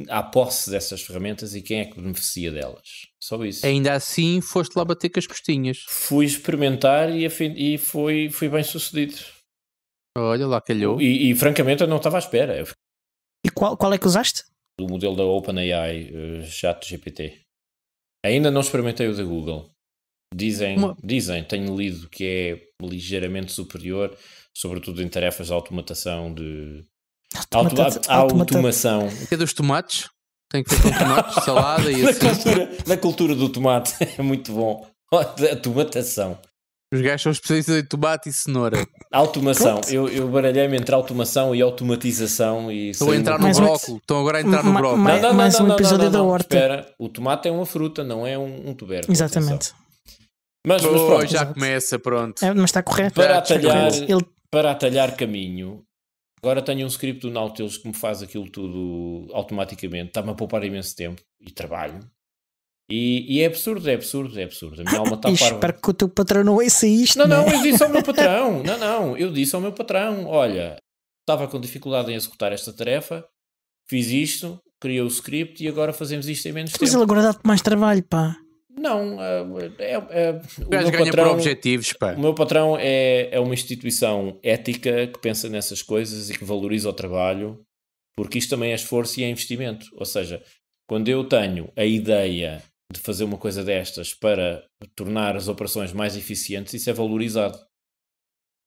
à posse dessas ferramentas e quem é que beneficia delas. Só isso. Ainda assim, foste lá bater com as costinhas. Fui experimentar e, e foi, bem sucedido. Olha lá, calhou. E, e francamente, eu não estava à espera. E qual, qual é que usaste? do modelo da OpenAI, uh, ChatGPT. Ainda não experimentei o da Google. Dizem, Uma... dizem, tenho lido que é ligeiramente superior, sobretudo em tarefas de automatação de automata... Automata... automação. É dos tomates? Tem que ver com tomates, salada e assim. Na cultura, cultura do tomate, é muito bom. A tomatação. Os gajos são especialistas em tomate e cenoura. Automação. Eu, eu baralhei-me entre automação e automatização. E Estou a entrar no mais brócolis. Estão agora a entrar no ma brócolis. Não, não, mais não, um episódio não, não, da horta. Espera, o tomate é uma fruta, não é um, um tubérculo. Exatamente. Mas, mas pronto. já Exato. começa, pronto. É, mas está correto. Para atalhar, para atalhar caminho, agora tenho um script do Nautilus que me faz aquilo tudo automaticamente. Está-me a poupar imenso tempo e trabalho. E, e, é absurdo, é absurdo, é absurdo. A minha alma está parva. Espero que o teu patrão não ouça isto. Não, né? não, né? eu disse ao meu patrão. Não, não, eu disse ao meu patrão: olha, estava com dificuldade em executar esta tarefa, fiz isto, criei o script e agora fazemos isto em menos Mas tempo. Mas ele agora dá-te mais trabalho, pá. Não, ah, é, é, o, meu patrão, por objetivos, pá. o meu patrão é, é uma instituição ética que pensa nessas coisas e que valoriza o trabalho, porque isto também é esforço e é investimento. Ou seja, quando eu tenho a ideia de fazer uma coisa destas para tornar as operações mais eficientes, isso é valorizado.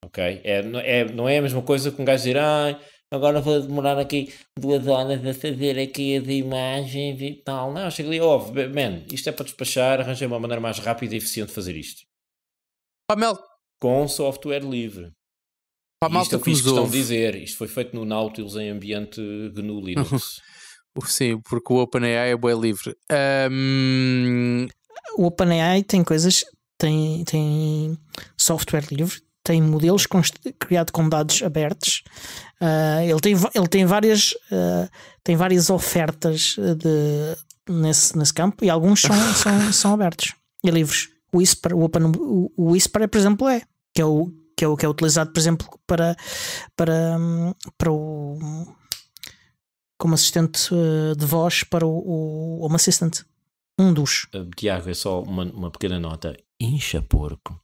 Ok? É, é, não é a mesma coisa que um gajo dizer, ah, agora vou demorar aqui duas horas a fazer aqui as imagens e tal. Não, chega ali, oh, man, isto é para despachar, arranjei uma maneira mais rápida e eficiente de fazer isto. Pamela. Com software livre. Para a isto é o que estão a dizer, isto foi feito no Nautilus em ambiente GNU Linux. Sim, porque o OpenAI é bem livre. Um... O OpenAI tem coisas, tem, tem software livre, tem modelos criados com dados abertos. Uh, ele, tem, ele tem várias, uh, tem várias ofertas de, nesse, nesse campo e alguns são, são, são abertos e livres. O Whisper, o Open, o, Whisper, por exemplo, é que é o que é, o, que é utilizado, por exemplo, para, para, hum, para o como assistente eh, de voz para o, o Home Assistant. Um dos. Eh, Tiago, é só uma, uma pequena nota. Incha porco.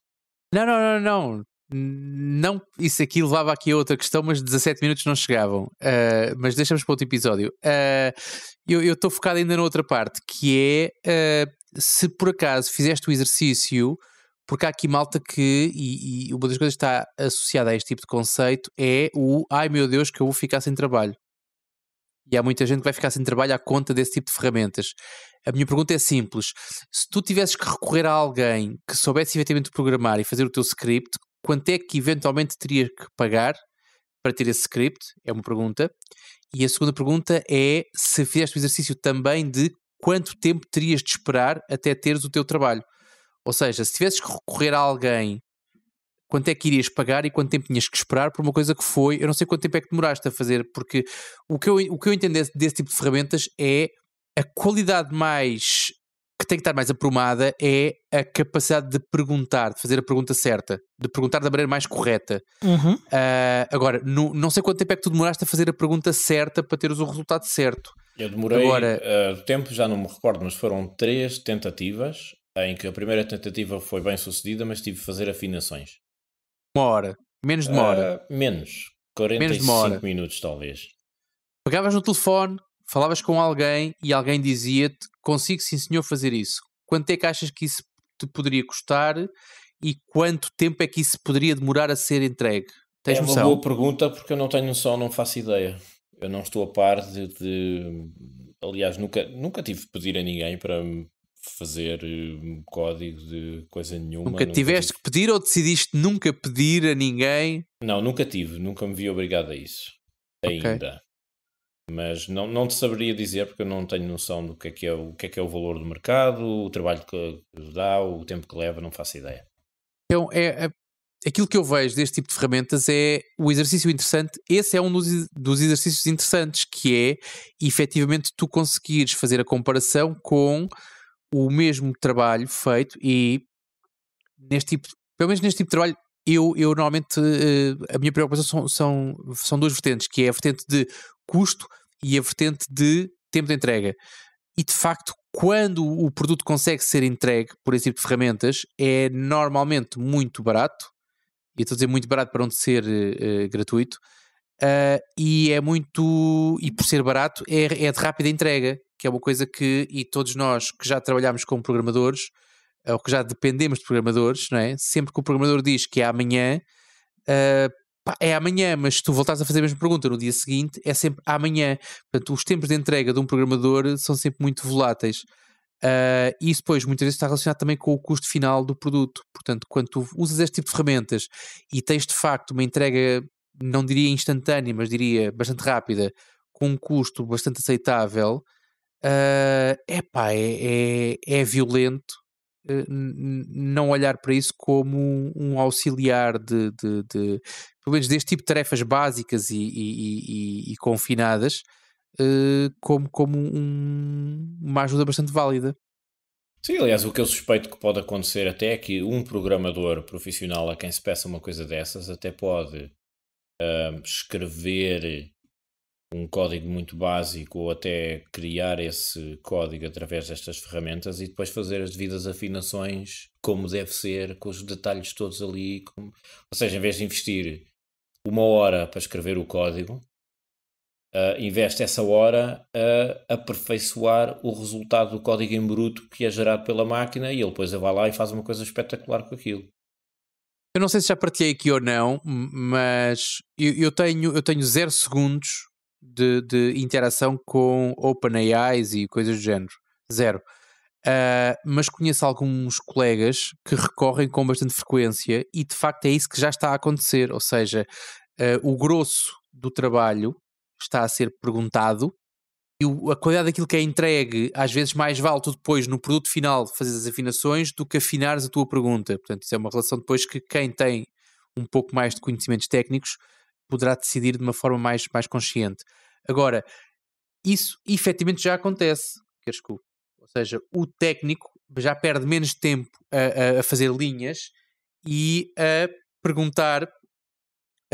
Não, não, não, não. Não, isso aqui levava aqui a outra questão, mas 17 minutos não chegavam. Uh, mas deixamos para outro episódio. Uh, eu estou focado ainda noutra parte, que é uh, se por acaso fizeste o exercício, porque há aqui malta que, e, e, uma das coisas que está associada a este tipo de conceito é o ai meu Deus, que eu vou ficar sem trabalho. E há muita gente que vai ficar sem trabalho à conta desse tipo de ferramentas. A minha pergunta é simples: se tu tivesses que recorrer a alguém que soubesse eventualmente programar e fazer o teu script, quanto é que eventualmente terias que pagar para ter esse script? É uma pergunta. E a segunda pergunta é se fizeste o exercício também de quanto tempo terias de esperar até teres o teu trabalho. Ou seja, se tivesses que recorrer a alguém quanto é que irias pagar e quanto tempo tinhas que esperar por uma coisa que foi, eu não sei quanto tempo é que demoraste a fazer, porque o que eu, o que eu entendo desse, desse tipo de ferramentas é a qualidade mais que tem que estar mais aprumada é a capacidade de perguntar, de fazer a pergunta certa, de perguntar da maneira mais correta. Uhum. Uh, agora, no, não sei quanto tempo é que tu demoraste a fazer a pergunta certa para teres o resultado certo. Eu demorei, agora, uh, tempo já não me recordo, mas foram três tentativas, em que a primeira tentativa foi bem sucedida, mas tive de fazer afinações. Uma hora. Menos de uma hora. Uh, ah, menos. 45 menos de uma hora. minutos, talvez. Pegavas no telefone, falavas com alguém e alguém dizia-te: Consigo, sim senhor, fazer isso. Quanto é que achas que isso te poderia custar e quanto tempo é que isso poderia demorar a ser entregue? Tens é noção? uma boa pergunta porque eu não tenho noção, não faço ideia. Eu não estou a par de. de... Aliás, nunca, nunca tive de pedir a ninguém para, fazer eh, um código de coisa nenhuma. Nunca, tiveste que pedir ou decidiste nunca pedir a ninguém? Não, nunca tive, nunca me vi obrigado a isso. Okay. Ainda. Mas não, não te saberia dizer porque eu não tenho noção do que é que é, o que é, que é o valor do mercado, o trabalho que dá, o tempo que leva, não faço ideia. Então, é, é, aquilo que eu vejo deste tipo de ferramentas é o exercício interessante. Esse é um dos, dos exercícios interessantes, que é efetivamente tu conseguires fazer a comparação com o mesmo trabalho feito e neste tipo, pelo menos neste tipo de trabalho, eu, eu normalmente uh, a minha preocupação são, são, são duas vertentes, que é a vertente de custo e a vertente de tempo de entrega. E de facto, quando o produto consegue ser entregue por esse tipo de ferramentas, é normalmente muito barato, e estou a dizer muito barato para não ser uh, gratuito, uh, e é muito, e por ser barato, é, é de rápida entrega que é uma coisa que, e todos nós que já trabalhamos com programadores, eh, ou que já dependemos de programadores, não é? Sempre que o programador diz que é amanhã, uh, pá, é amanhã, mas se tu voltares a fazer a mesma pergunta no dia seguinte, é sempre amanhã. Portanto, os tempos de entrega de um programador são sempre muito voláteis. Uh, e isso depois muitas vezes está relacionado também com o custo final do produto. Portanto, quando tu usas este tipo de ferramentas e tens de facto uma entrega, não diria instantânea, mas diria bastante rápida, com um custo bastante aceitável, uh, epá, é, é, é violento uh, não olhar para isso como um, auxiliar de, de, de, pelo menos deste tipo de tarefas básicas e, e, e, e confinadas uh, como, como um, uma ajuda bastante válida. Sim, aliás, o que eu suspeito que pode acontecer até é que um programador profissional a quem se peça uma coisa dessas até pode ah, escrever um código muito básico ou até criar esse código através destas ferramentas e depois fazer as devidas afinações como deve ser, com os detalhes todos ali. Como... Ou seja, em vez de investir uma hora para escrever o código, uh, investe essa hora a aperfeiçoar o resultado do código em bruto que é gerado pela máquina e ele depois vai lá e faz uma coisa espetacular com aquilo. Eu não sei se já partilhei aqui ou não, mas eu, eu tenho, eu tenho zero segundos de, de interação com OpenAIs e coisas do género. Zero. Uh, mas conheço alguns colegas que recorrem com bastante frequência e de facto é isso que já está a acontecer. Ou seja, uh, o grosso do trabalho está a ser perguntado e a qualidade daquilo que é entregue, às vezes mais vale tu depois no produto final fazer as afinações do que afinares a tua pergunta. Portanto, isso é uma relação depois que quem tem um pouco mais de conhecimentos técnicos poderá decidir de uma forma mais, mais consciente. Agora, isso efetivamente já acontece, queres que é ou seja, o técnico já perde menos tempo a, a, fazer linhas e a perguntar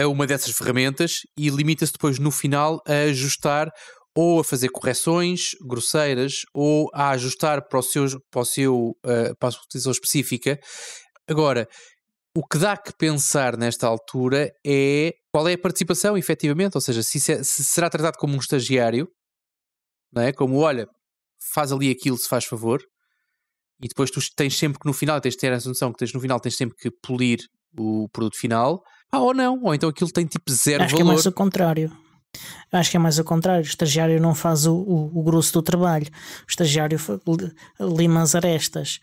a uma dessas ferramentas e limita-se depois no final a ajustar ou a fazer correções grosseiras ou a ajustar para o seu, para o seu, eh, para a sua utilização específica. Agora, o que dá que pensar nesta altura é qual é a participação, efetivamente, ou seja, se, é, se será tratado como um estagiário, não é? Como, olha, faz ali aquilo se faz favor, e depois tu tens sempre que no final, tens de ter a noção que tens no final, tens sempre que polir o produto final, ah, ou não, ou então aquilo tem tipo zero Acho valor. Acho que é mais o contrário. Acho que é mais o contrário. O estagiário não faz o, o, o grosso do trabalho. O estagiário lima as arestas.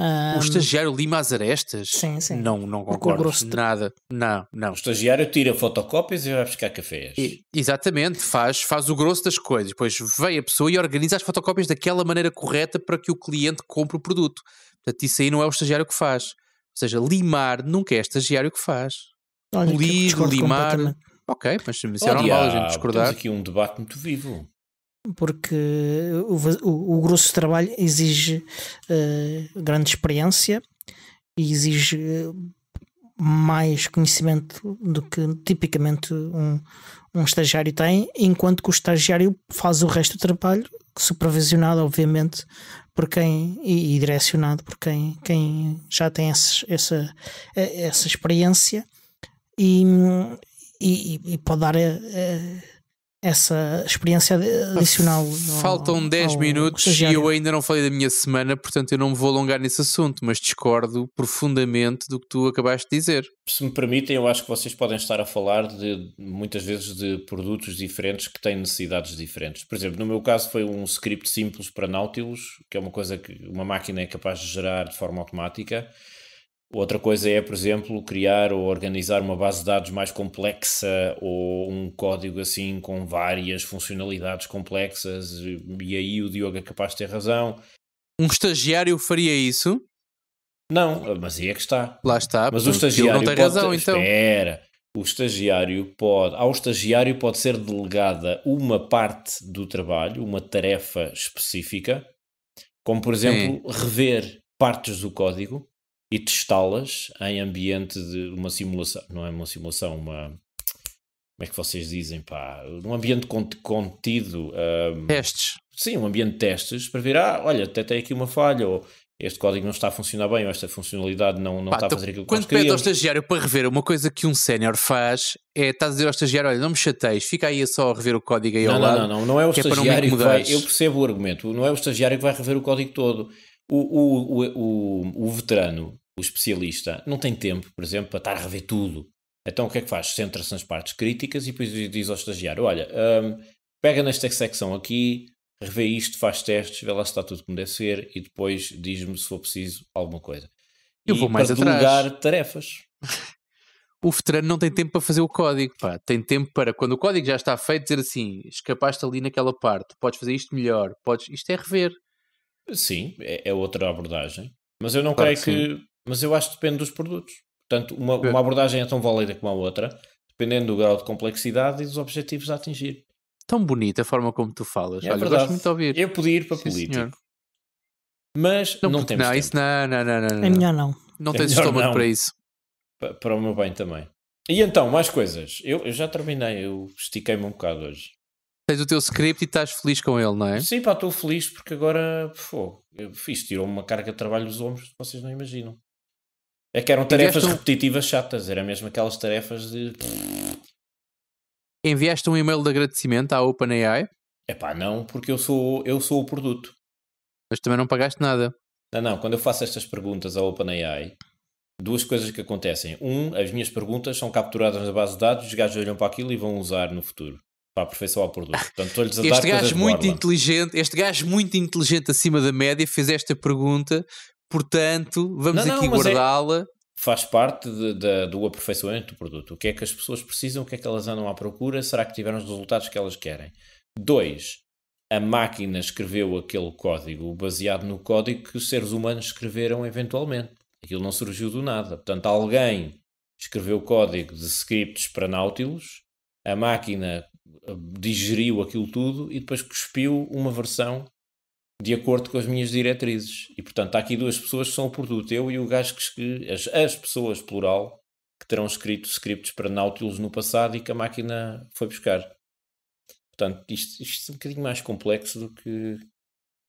Um, o estagiário lima as arestas? Sim, sim. Não, não concordo. De... Nada. Não, não. O estagiário tira fotocópias e vai buscar cafés. E, exatamente, faz, faz o grosso das coisas. Depois vem a pessoa e organiza as fotocópias daquela maneira correta para que o cliente compre o produto. Portanto, isso aí não é o estagiário que faz. Ou seja, limar nunca é estagiário que faz. Polir, limar. Ok, mas se é oh, normal a gente discordar. Temos aqui um debate muito vivo porque o, o, grosso trabalho exige uh, grande experiência e exige eh, mais conhecimento do que tipicamente um, um estagiário tem, enquanto que o estagiário faz o resto do trabalho, supervisionado, obviamente, por quem e, e direcionado por quem, quem já tem esse, essa, eh, essa experiência e, e, e pode dar essa experiência adicional. Faltam 10 minutos e eu ainda não falei da minha semana, portanto eu não me vou alongar nesse assunto, mas discordo profundamente do que tu acabaste de dizer. Se me permitem, eu acho que vocês podem estar a falar de muitas vezes de produtos diferentes que têm necessidades diferentes. Por exemplo, no meu caso foi um script simples para Nautilus, que é uma coisa que uma máquina é capaz de gerar de forma automática Outra coisa é, por exemplo, criar ou organizar uma base de dados mais complexa ou um código assim com várias funcionalidades complexas, e aí o Diogo é capaz de ter razão. Um estagiário faria isso? Não, mas aí é que está. Lá está. Mas o estagiário não tem pode... razão, então. Espera. O estagiário pode, ao estagiário pode ser delegada uma parte do trabalho, uma tarefa específica, como por exemplo, Sim. rever partes do código e testá-las em ambiente de uma simulação, não é uma simulação, uma como é que vocês dizem, pá, um ambiente contido. Um, testes. Sim, um ambiente de testes para ver, ah, olha, até tem aqui uma falha, ou este código não está a funcionar bem, ou esta funcionalidade não, não Pá, está a então, fazer aquilo que Quando pede ao estagiário para rever, uma coisa que um sénior faz é estás a dizer ao estagiário: olha, não me chateis, fica aí só a rever o código aí não, ao não, lado. Não, não, não, não é o é estagiário é que vai. Eu percebo o argumento, não é o estagiário que vai rever o código todo o, o, o, o, veterano, o especialista, não tem tempo, por exemplo, para estar a rever tudo. Então o que é que faz? Centra-se nas partes críticas e depois diz ao estagiário: olha, um, pega nesta secção aqui, revê isto, faz testes, vê lá se está tudo como deve ser e depois diz-me se for preciso alguma coisa. Eu e vou mais para atrás. delegar tarefas. o veterano não tem tempo para fazer o código, pá. Tem tempo para, quando o código já está feito, dizer assim: escapaste ali naquela parte, podes fazer isto melhor, podes. Isto é rever. Sim, é, é outra abordagem. Mas eu não claro creio que, que. Mas eu acho que depende dos produtos. Portanto, uma, uma abordagem é tão válida como a outra, dependendo do grau de complexidade e dos objetivos a atingir. Tão bonita a forma como tu falas. É Olha, verdade. gosto muito ouvir. Eu podia ir para Sim, político. Mas não, não temos não, tempo. Isso não, não, não, não, não. É melhor não. Não é tens estômago não. para isso. Para, para o meu bem também. E então, mais coisas. Eu, eu já terminei, eu estiquei-me um bocado hoje. Tens o teu script e estás feliz com ele, não é? Sim, pá, estou feliz porque agora, pô, isto tirou-me uma carga de trabalho dos ombros que vocês não imaginam. É que eram tarefas um... repetitivas chatas, era mesmo aquelas tarefas de. Enviaste um e-mail de agradecimento à OpenAI? É pá, não, porque eu sou, eu sou o produto. Mas também não pagaste nada. Não, não, quando eu faço estas perguntas à OpenAI, duas coisas que acontecem. Um, as minhas perguntas são capturadas na base de dados, os gajos olham para aquilo e vão usar no futuro para a perfeição produto. Portanto, este gajo muito borla. inteligente, este gajo muito inteligente acima da média fez esta pergunta, portanto, vamos não, aqui é- guardá-la. É, faz parte de, de, do aperfeiçoamento do produto. O que é que as pessoas precisam, o que é que elas andam à procura, será que tiveram os resultados que elas querem? Dois, a máquina escreveu aquele código baseado no código que os seres humanos escreveram eventualmente. Aquilo não surgiu do nada. Portanto, alguém escreveu código de scripts para Nautilus, a máquina digeriu aquilo tudo e depois cuspiu uma versão de acordo com as minhas diretrizes. E, portanto, há aqui duas pessoas que são o produto, eu e o gajo que... As, as pessoas, plural, que terão escrito scripts para Nautilus no passado e que a máquina foi buscar. Portanto, isto, isto é um bocadinho mais complexo do que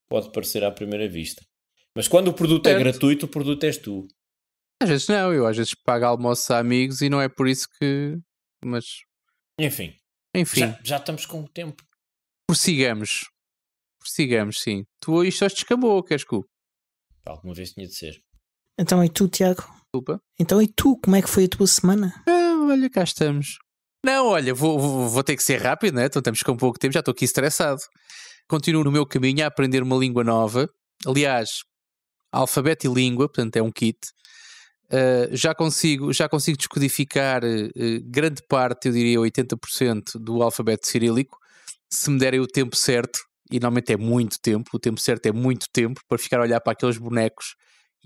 pode parecer à primeira vista. Mas quando o produto é certo. é gratuito, o produto és tu. Às vezes não, eu às vezes pago almoço a amigos e não é por isso que... Mas... Enfim, enfim. Já, já estamos com o tempo. Prossigamos. Prossigamos, sim. Tu isto hoje descambou, queres que Alguma vez tinha de ser. Então e tu, Tiago? Desculpa. Então e tu, como é que foi a tua semana? Ah, olha, cá estamos. Não, olha, vou, vou, vou ter que ser rápido, né? Então estamos com pouco tempo, já estou aqui estressado. Continuo no meu caminho a aprender uma língua nova. Aliás, alfabeto e língua, portanto é um kit. Uh, já, consigo, já consigo descodificar uh, grande parte, eu diria 80% do alfabeto cirílico, se me derem o tempo certo, e normalmente é muito tempo, o tempo certo é muito tempo, para ficar a olhar para aqueles bonecos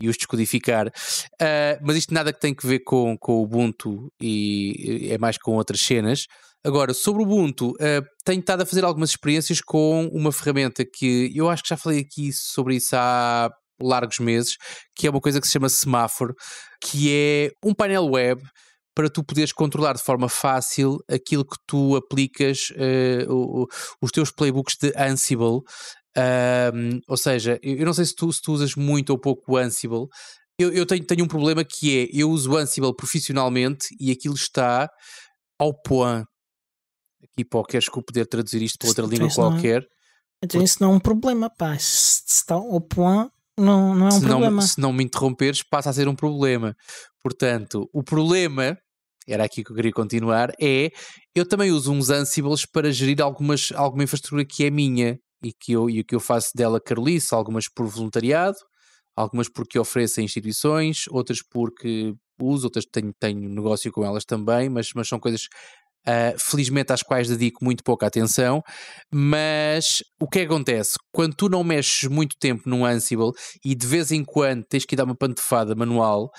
e os descodificar. Uh, mas isto nada que tem que ver com, com o Ubuntu e é mais com outras cenas. Agora, sobre o Ubuntu, uh, tenho estado a fazer algumas experiências com uma ferramenta que eu acho que já falei aqui sobre isso há largos meses, que é uma coisa que se chama semáforo, que é um painel web para tu poderes controlar de forma fácil aquilo que tu aplicas, uh, os teus playbooks de Ansible. ou seja, eu não sei se tu, se tu usas muito ou pouco o Ansible. Eu, eu tenho, tenho um problema que é, eu uso o Ansible profissionalmente e aquilo está ao point. Aqui acho que eu poder traduzir isto para outra língua qualquer. Então isso não é um problema, pá. Se está ao point, não, não é um se problema. Não, se não me interromperes, passa a ser um problema. Portanto, o problema, era aqui que eu queria continuar, é eu também uso uns Ansibles para gerir algumas, alguma infraestrutura que é minha e que eu, e que eu faço dela carolice, algumas por voluntariado, algumas porque ofereço a instituições, outras porque uso, outras tenho, tenho negócio com elas também, mas, mas são coisas uh, felizmente às quais dedico muito pouca atenção, mas o que é acontece? Quando tu não mexes muito tempo no Ansible e de vez em quando tens que dar uma pantofada manual,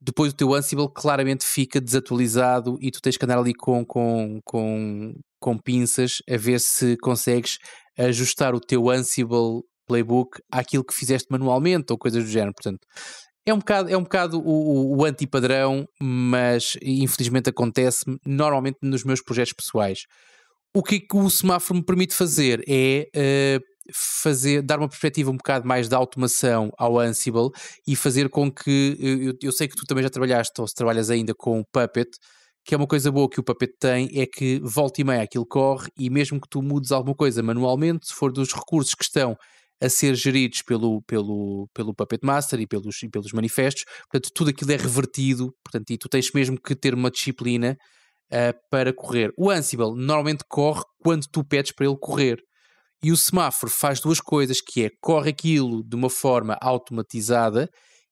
depois o teu Ansible claramente fica desatualizado e tu tens que andar ali com, com, com, com pinças a ver se consegues ajustar o teu Ansible playbook àquilo que fizeste manualmente ou coisas do género. Portanto, é um bocado, é um bocado o, o, o antipadrão, mas infelizmente acontece normalmente nos meus projetos pessoais. O que, é que o semáforo me permite fazer é uh, fazer, dar uma perspectiva um bocado mais de automação ao Ansible e fazer com que, eu, eu, sei que tu também já trabalhaste ou se trabalhas ainda com o Puppet, que é uma coisa boa que o Puppet tem, é que volta e meia aquilo corre e mesmo que tu mudes alguma coisa manualmente, se for dos recursos que estão a ser geridos pelo, pelo, pelo Puppet Master e pelos, e pelos manifestos, portanto tudo aquilo é revertido, portanto, e tu tens mesmo que ter uma disciplina uh, para correr. O Ansible normalmente corre quando tu pedes para ele correr, e o semáforo faz duas coisas, que é corre aquilo de uma forma automatizada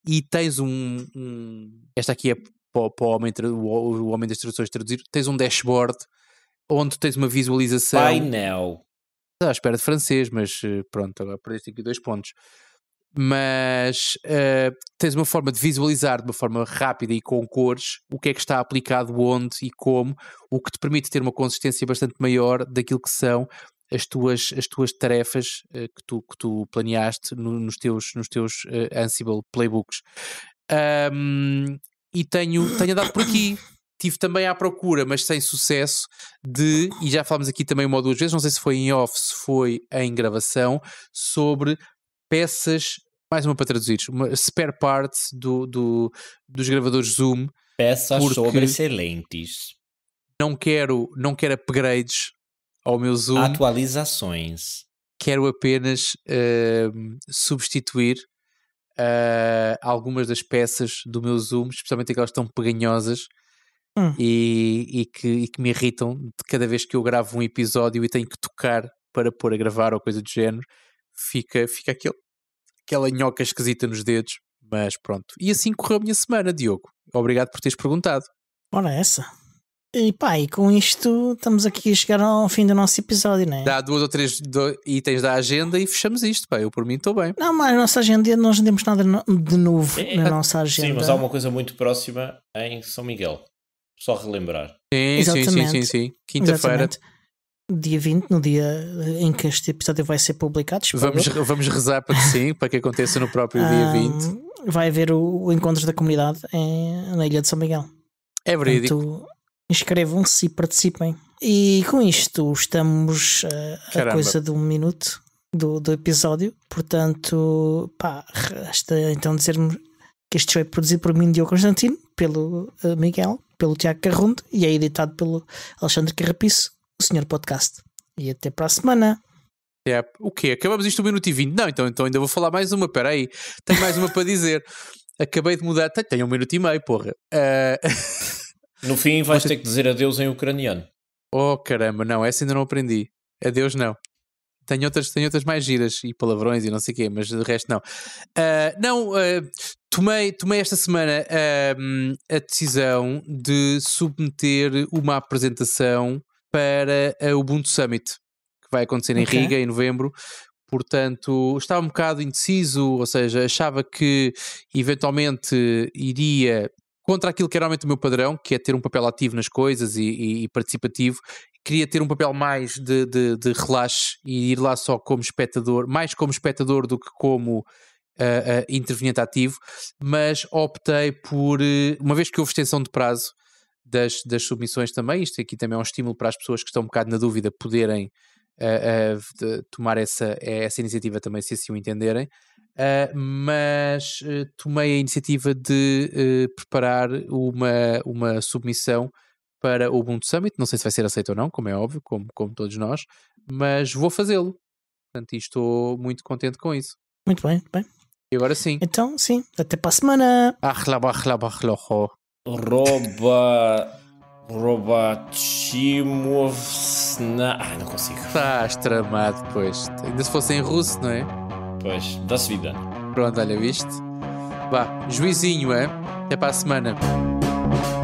e tens um... um esta aqui é para, para o, homem, o, o homem das traduções traduzir, tens um dashboard onde tens uma visualização. Painel à espera de francês, mas eh, pronto, agora perdeste aqui dois pontos. Mas uh, tens uma forma de visualizar de uma forma rápida e com cores o que é que está aplicado onde e como, o que te permite ter uma consistência bastante maior daquilo que são as tuas, as tuas tarefas uh, que, tu, que tu planeaste no, nos teus, nos teus uh, Ansible playbooks. Um, e tenho, tenho andado por aqui, Tive também à procura, mas sem sucesso, de, e já falámos aqui também uma ou duas vezes, não sei se foi em off, se foi em gravação, sobre peças, mais uma para traduzir, uma spare part do, do dos gravadores Zoom. Peças sobre excelentes. Não quero, não quero upgrades ao meu Zoom. Atualizações. Quero apenas uh, substituir Uh, algumas das peças do meu Zoom, especialmente aquelas tão estão peganhosas, hum. e, e, que, e que me irritam de cada vez que eu gravo um episódio e tenho que tocar para pôr a gravar ou coisa do género, fica, fica aquele, aquela nhoca esquisita nos dedos. Mas pronto. E assim correu a minha semana, Diogo. Obrigado por teres perguntado. Ora, essa. E pá, e com isto estamos aqui a chegar ao fim do nosso episódio, não é? Dá duas ou três itens da agenda e fechamos isto, pá. Eu por mim estou bem. Não, mas a nossa agenda, nós não temos nada de novo é, na é, nossa agenda. Sim, mas há uma coisa muito próxima em São Miguel. Só relembrar. Sim, sim, sim, sim, sim. Quinta-feira. Dia 20, no dia em que este episódio vai ser publicado. Vamos, vamos rezar para que sim, para que aconteça no próprio dia 20. Ah, vai haver o, o da Comunidade em, na Ilha de São Miguel. É verídico. inscrevam-se e participem. E com isto estamos uh, a coisa de um minuto do, do episódio, portanto, pá, resta então dizermos que este foi é produzido por mim, Diogo Constantino, pelo uh, Miguel, pelo Tiago Carrondo e é editado pelo Alexandre Carrapice, o Senhor Podcast. E até para a semana. É, o quê? Acabamos isto um minuto e vinte? Não, então, então ainda vou falar mais uma. Espera aí, tenho mais uma para dizer. Acabei de mudar. Tenho um minuto e meio, porra. Uh... no fim vais ter que dizer adeus em ucraniano. Oh caramba, não, essa ainda não aprendi. Adeus não. Tenho outras, tenho outras mais giras e palavrões e não sei o quê, mas de resto não. Uh, não, uh, tomei, tomei esta semana uh, a decisão de submeter uma apresentação para a Ubuntu Summit, que vai acontecer em okay. Riga em novembro. Portanto, estava um bocado indeciso, ou seja, achava que eventualmente iria contra aquilo que era realmente o meu padrão, que é ter um papel ativo nas coisas e, e, e participativo, queria ter um papel mais de, de, de relaxe e ir lá só como espectador, mais como espectador do que como Uh, uh, interveniente ativo, mas optei por, uh, uma vez que houve extensão de prazo das, das submissões também, isto aqui também é um estímulo para as pessoas que estão um bocado na dúvida poderem ah, de, tomar essa, essa iniciativa também, se assim o entenderem, mas eh, tomei a iniciativa de eh, preparar uma, uma submissão para o Ubuntu Summit. Não sei se vai ser aceito ou não, como é óbvio, como, como todos nós, mas vou fazê-lo. Portanto, estou muito contente com isso. Muito bem, bem. E agora sim. Então, sim, até para a semana. Arlaba, arlaba, arloho. Roba. Ah, não consigo. Estás tramado, pois. Ainda se fosse em russo, não é? Pois, dá-se vida. Pronto, olha, viste? Vá, juizinho, é? Até para a semana.